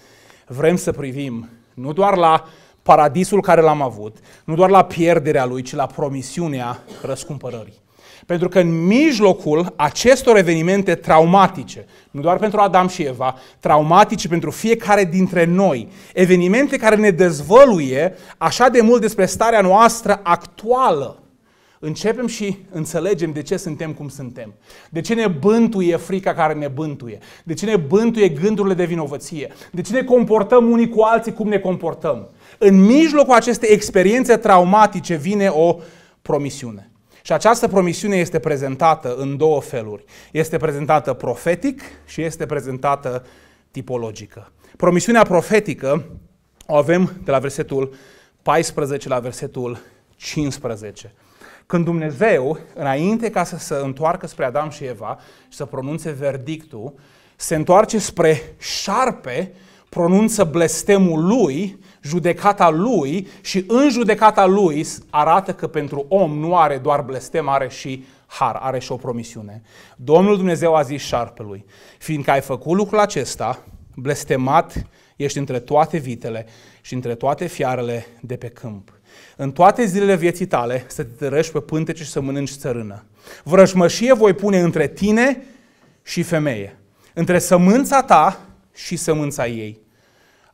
vrem să privim nu doar la paradisul care l-am avut, nu doar la pierderea lui, ci la promisiunea răscumpărării. Pentru că în mijlocul acestor evenimente traumatice, nu doar pentru Adam și Eva, traumatice pentru fiecare dintre noi, evenimente care ne dezvăluie așa de mult despre starea noastră actuală, începem și înțelegem de ce suntem cum suntem. De ce ne bântuie frica care ne bântuie? De ce ne bântuie gândurile de vinovăție? De ce ne comportăm unii cu alții cum ne comportăm? În mijlocul acestei experiențe traumatice vine o promisiune. Și această promisiune este prezentată în două feluri. Este prezentată profetic și este prezentată tipologică. Promisiunea profetică o avem de la versetul 14 la versetul 15. Când Dumnezeu, înainte ca să se întoarcă spre Adam și Eva și să pronunțe verdictul, se întoarce spre șarpe pronunță blestemul lui, judecata lui și în judecata lui arată că pentru om nu are doar blestem, are și har, are și o promisiune. Domnul Dumnezeu a zis șarpelui, fiindcă ai făcut lucrul acesta, blestemat ești între toate vitele și între toate fiarele de pe câmp. În toate zilele vieții tale să te tărăști pe pântece și să mănânci țărână. Vrăjmășie voi pune între tine și femeie, între sămânța ta și sămânța ei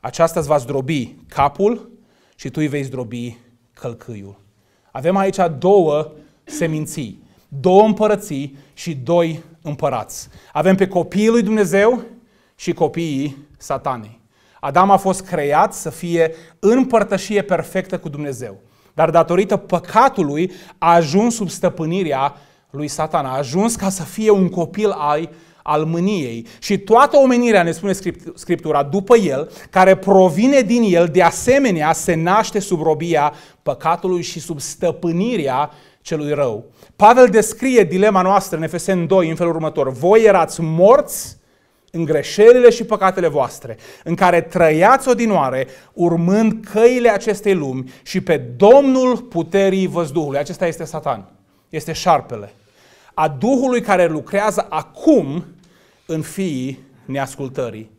aceasta îți va zdrobi capul și tu îi vei zdrobi călcâiul. Avem aici două seminții, două împărății și doi împărați. Avem pe copiii lui Dumnezeu și copiii satanei. Adam a fost creat să fie în părtășie perfectă cu Dumnezeu. Dar datorită păcatului a ajuns sub stăpânirea lui Satan. A ajuns ca să fie un copil ai al mâniei și toată omenirea, ne spune Scriptura, după el, care provine din el, de asemenea se naște sub robia păcatului și sub stăpânirea celui rău. Pavel descrie dilema noastră în Efesen 2 în felul următor. Voi erați morți în greșelile și păcatele voastre, în care trăiați odinoare, urmând căile acestei lumi și pe Domnul puterii văzduhului. Acesta este Satan, este șarpele a Duhului care lucrează acum în fiii neascultării.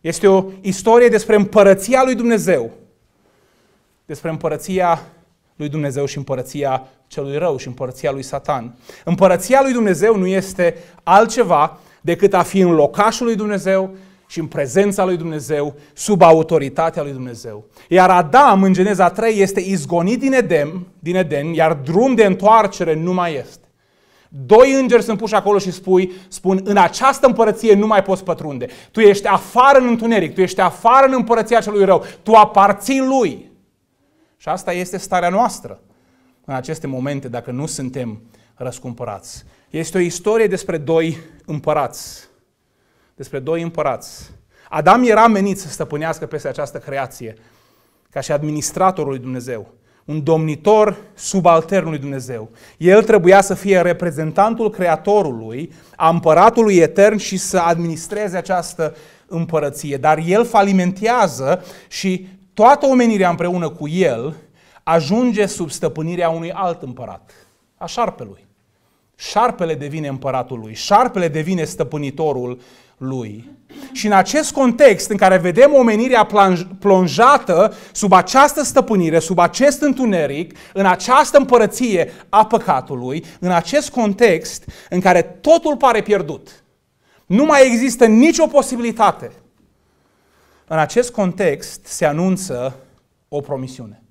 Este o istorie despre împărăția lui Dumnezeu. Despre împărăția lui Dumnezeu și împărăția celui rău și împărăția lui Satan. Împărăția lui Dumnezeu nu este altceva decât a fi în locașul lui Dumnezeu și în prezența lui Dumnezeu, sub autoritatea lui Dumnezeu. Iar Adam, în Geneza 3, este izgonit din Eden, din Eden iar drum de întoarcere nu mai este. Doi îngeri sunt puși acolo și spui, spun, în această împărăție nu mai poți pătrunde. Tu ești afară în întuneric, tu ești afară în împărăția celui rău, tu aparții lui. Și asta este starea noastră în aceste momente, dacă nu suntem răscumpărați. Este o istorie despre doi împărați. Despre doi împărați. Adam era menit să stăpânească peste această creație, ca și administratorul lui Dumnezeu un domnitor subalternului Dumnezeu. El trebuia să fie reprezentantul Creatorului, a împăratului etern și să administreze această împărăție. Dar el falimentează și toată omenirea împreună cu el ajunge sub stăpânirea unui alt împărat, a șarpelui. Șarpele devine împăratul lui, șarpele devine stăpânitorul lui. Și în acest context în care vedem omenirea plonjată sub această stăpânire, sub acest întuneric, în această împărăție a păcatului, în acest context în care totul pare pierdut, nu mai există nicio posibilitate, în acest context se anunță o promisiune.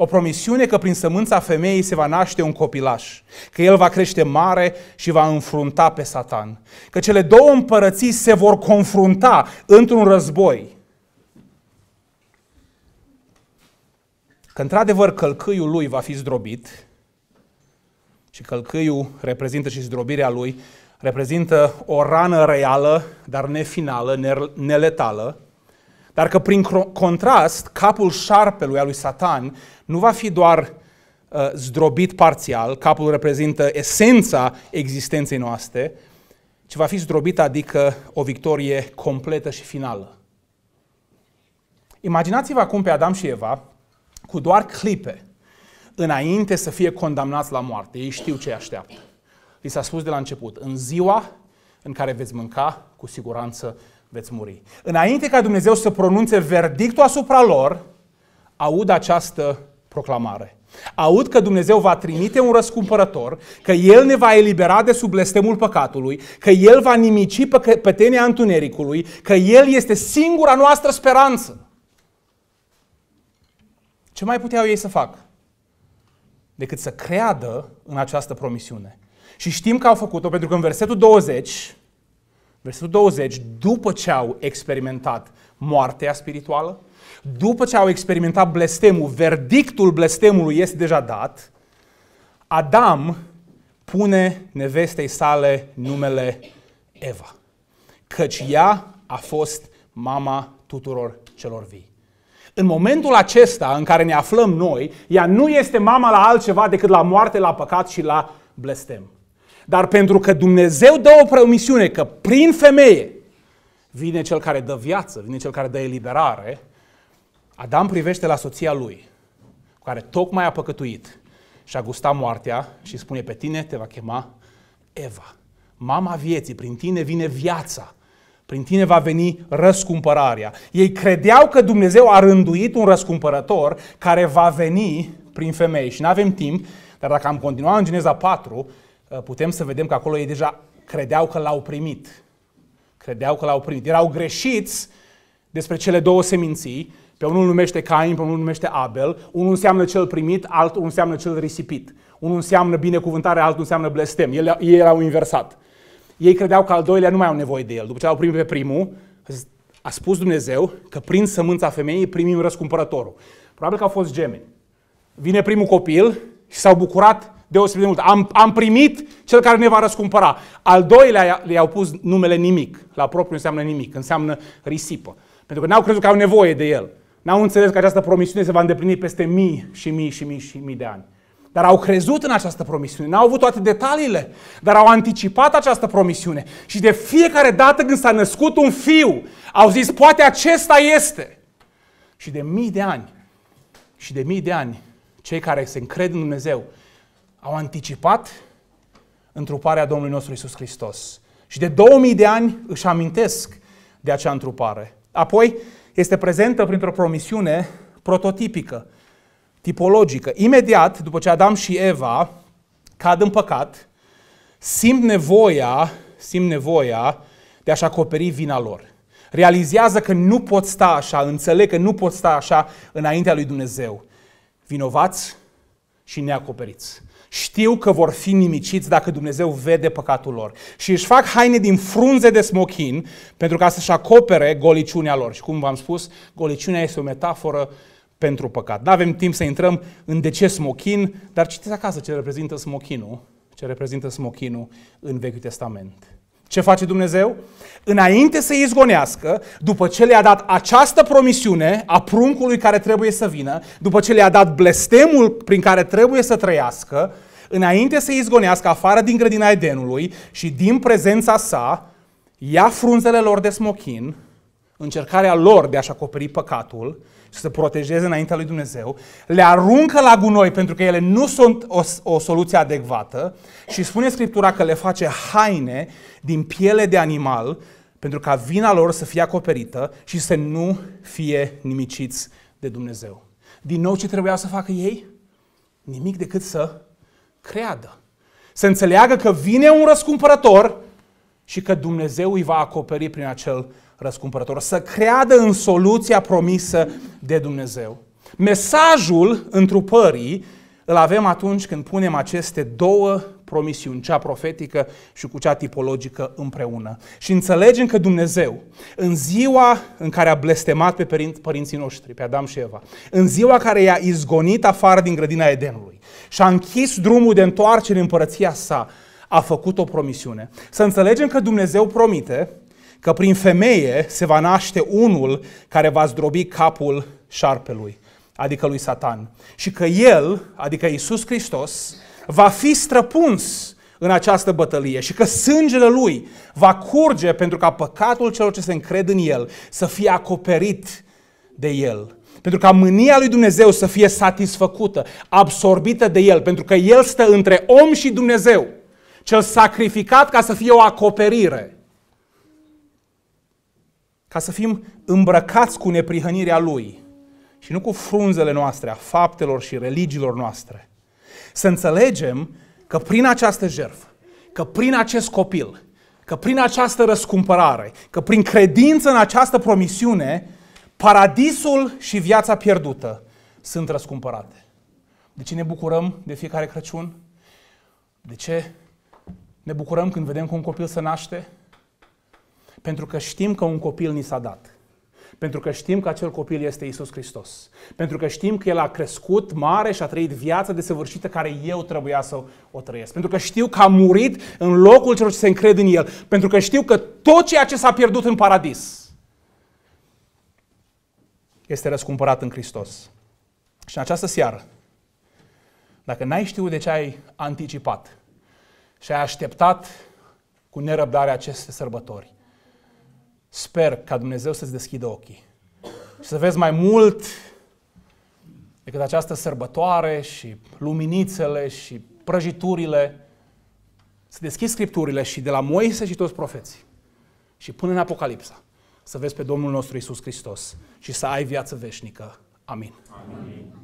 O promisiune că prin sămânța femeii se va naște un copilaș, că el va crește mare și va înfrunta pe Satan, că cele două împărății se vor confrunta într-un război. Că într-adevăr călcâiul lui va fi zdrobit și călcâiul reprezintă și zdrobirea lui, reprezintă o rană reală, dar nefinală, neletală, dar că prin contrast, capul șarpelui al lui Satan nu va fi doar uh, zdrobit parțial, capul reprezintă esența existenței noastre, ci va fi zdrobit, adică o victorie completă și finală. Imaginați-vă acum pe Adam și Eva cu doar clipe înainte să fie condamnați la moarte. Ei știu ce așteaptă. Li s-a spus de la început, în ziua în care veți mânca, cu siguranță veți muri. Înainte ca Dumnezeu să pronunțe verdictul asupra lor, aud această proclamare. Aud că Dumnezeu va trimite un răscumpărător, că El ne va elibera de sub blestemul păcatului, că El va nimici pătenia întunericului, că El este singura noastră speranță. Ce mai puteau ei să facă? decât să creadă în această promisiune. Și știm că au făcut-o pentru că în versetul 20 Versetul 20, după ce au experimentat moartea spirituală, după ce au experimentat blestemul, verdictul blestemului este deja dat, Adam pune nevestei sale numele Eva, căci ea a fost mama tuturor celor vii. În momentul acesta în care ne aflăm noi, ea nu este mama la altceva decât la moarte, la păcat și la blestem. Dar pentru că Dumnezeu dă o promisiune că prin femeie vine cel care dă viață, vine cel care dă eliberare, Adam privește la soția lui, care tocmai a păcătuit și a gustat moartea și spune pe tine te va chema Eva. Mama vieții, prin tine vine viața. Prin tine va veni răscumpărarea. Ei credeau că Dumnezeu a rânduit un răscumpărător care va veni prin femei. Și nu avem timp, dar dacă am continuat în Geneza 4, Uh, putem să vedem că acolo ei deja credeau că l-au primit. Credeau că l-au primit. Erau greșiți despre cele două seminții. Pe unul numește Cain, pe unul numește Abel. Unul înseamnă cel primit, altul înseamnă cel risipit. Unul înseamnă binecuvântare, altul înseamnă blestem. ei erau inversat. Ei credeau că al doilea nu mai au nevoie de el. După ce l-au primit pe primul, a spus Dumnezeu că prin sămânța femeii primim răscumpărătorul. Probabil că au fost gemeni. Vine primul copil și s-au bucurat deosebit de mult. Am, am primit cel care ne va răscumpăra. Al doilea le-au pus numele nimic. La propriu înseamnă nimic, înseamnă risipă. Pentru că n-au crezut că au nevoie de el. N-au înțeles că această promisiune se va îndeplini peste mii și mii și mii și mii de ani. Dar au crezut în această promisiune, n-au avut toate detaliile, dar au anticipat această promisiune. Și de fiecare dată când s-a născut un fiu, au zis, poate acesta este. Și de mii de ani, și de mii de ani, cei care se încred în Dumnezeu au anticipat întruparea Domnului nostru Isus Hristos. Și de 2000 de ani își amintesc de acea întrupare. Apoi este prezentă printr-o promisiune prototipică, tipologică. Imediat după ce Adam și Eva cad în păcat, simt nevoia, simt nevoia de a-și acoperi vina lor. Realizează că nu pot sta așa, înțeleg că nu pot sta așa înaintea lui Dumnezeu. Vinovați și neacoperiți. Știu că vor fi nimiciți dacă Dumnezeu vede păcatul lor. Și își fac haine din frunze de smochin pentru ca să-și acopere goliciunea lor. Și cum v-am spus, goliciunea este o metaforă pentru păcat. Nu avem timp să intrăm în de ce smochin, dar citiți acasă ce reprezintă smochinul, ce reprezintă smochinul în Vechiul Testament. Ce face Dumnezeu? Înainte să-i izgonească, după ce le-a dat această promisiune a pruncului care trebuie să vină, după ce le-a dat blestemul prin care trebuie să trăiască, înainte să-i izgonească afară din grădina Edenului și din prezența sa, ia frunzele lor de smochin, încercarea lor de a-și acoperi păcatul și să protejeze înaintea lui Dumnezeu, le aruncă la gunoi pentru că ele nu sunt o, o soluție adecvată și spune Scriptura că le face haine din piele de animal pentru ca vina lor să fie acoperită și să nu fie nimiciți de Dumnezeu. Din nou ce trebuiau să facă ei? Nimic decât să creadă. Să înțeleagă că vine un răscumpărător și că Dumnezeu îi va acoperi prin acel răscumpărător, să creadă în soluția promisă de Dumnezeu. Mesajul întrupării îl avem atunci când punem aceste două promisiuni, cea profetică și cu cea tipologică împreună. Și înțelegem că Dumnezeu, în ziua în care a blestemat pe părinții noștri, pe Adam și Eva, în ziua în care i-a izgonit afară din grădina Edenului și a închis drumul de întoarcere în împărăția sa, a făcut o promisiune. Să înțelegem că Dumnezeu promite că prin femeie se va naște unul care va zdrobi capul șarpelui, adică lui Satan. Și că el, adică Isus Hristos, va fi străpuns în această bătălie și că sângele lui va curge pentru ca păcatul celor ce se încred în el să fie acoperit de el. Pentru ca mânia lui Dumnezeu să fie satisfăcută, absorbită de el, pentru că el stă între om și Dumnezeu, cel sacrificat ca să fie o acoperire ca să fim îmbrăcați cu neprihănirea Lui și nu cu frunzele noastre, a faptelor și religiilor noastre. Să înțelegem că prin această jertfă, că prin acest copil, că prin această răscumpărare, că prin credință în această promisiune, paradisul și viața pierdută sunt răscumpărate. De ce ne bucurăm de fiecare Crăciun? De ce ne bucurăm când vedem că un copil se naște? Pentru că știm că un copil ni s-a dat. Pentru că știm că acel copil este Isus Hristos. Pentru că știm că El a crescut mare și a trăit viața desăvârșită care eu trebuia să o trăiesc. Pentru că știu că a murit în locul celor ce se încred în El. Pentru că știu că tot ceea ce s-a pierdut în paradis este răscumpărat în Hristos. Și în această seară, dacă n-ai știut de ce ai anticipat și ai așteptat cu nerăbdare aceste sărbători, Sper ca Dumnezeu să-ți deschidă ochii și să vezi mai mult decât această sărbătoare și luminițele și prăjiturile. Să deschizi scripturile și de la Moise și toți profeții și până în Apocalipsa să vezi pe Domnul nostru Isus Hristos și să ai viață veșnică. Amin. Amin.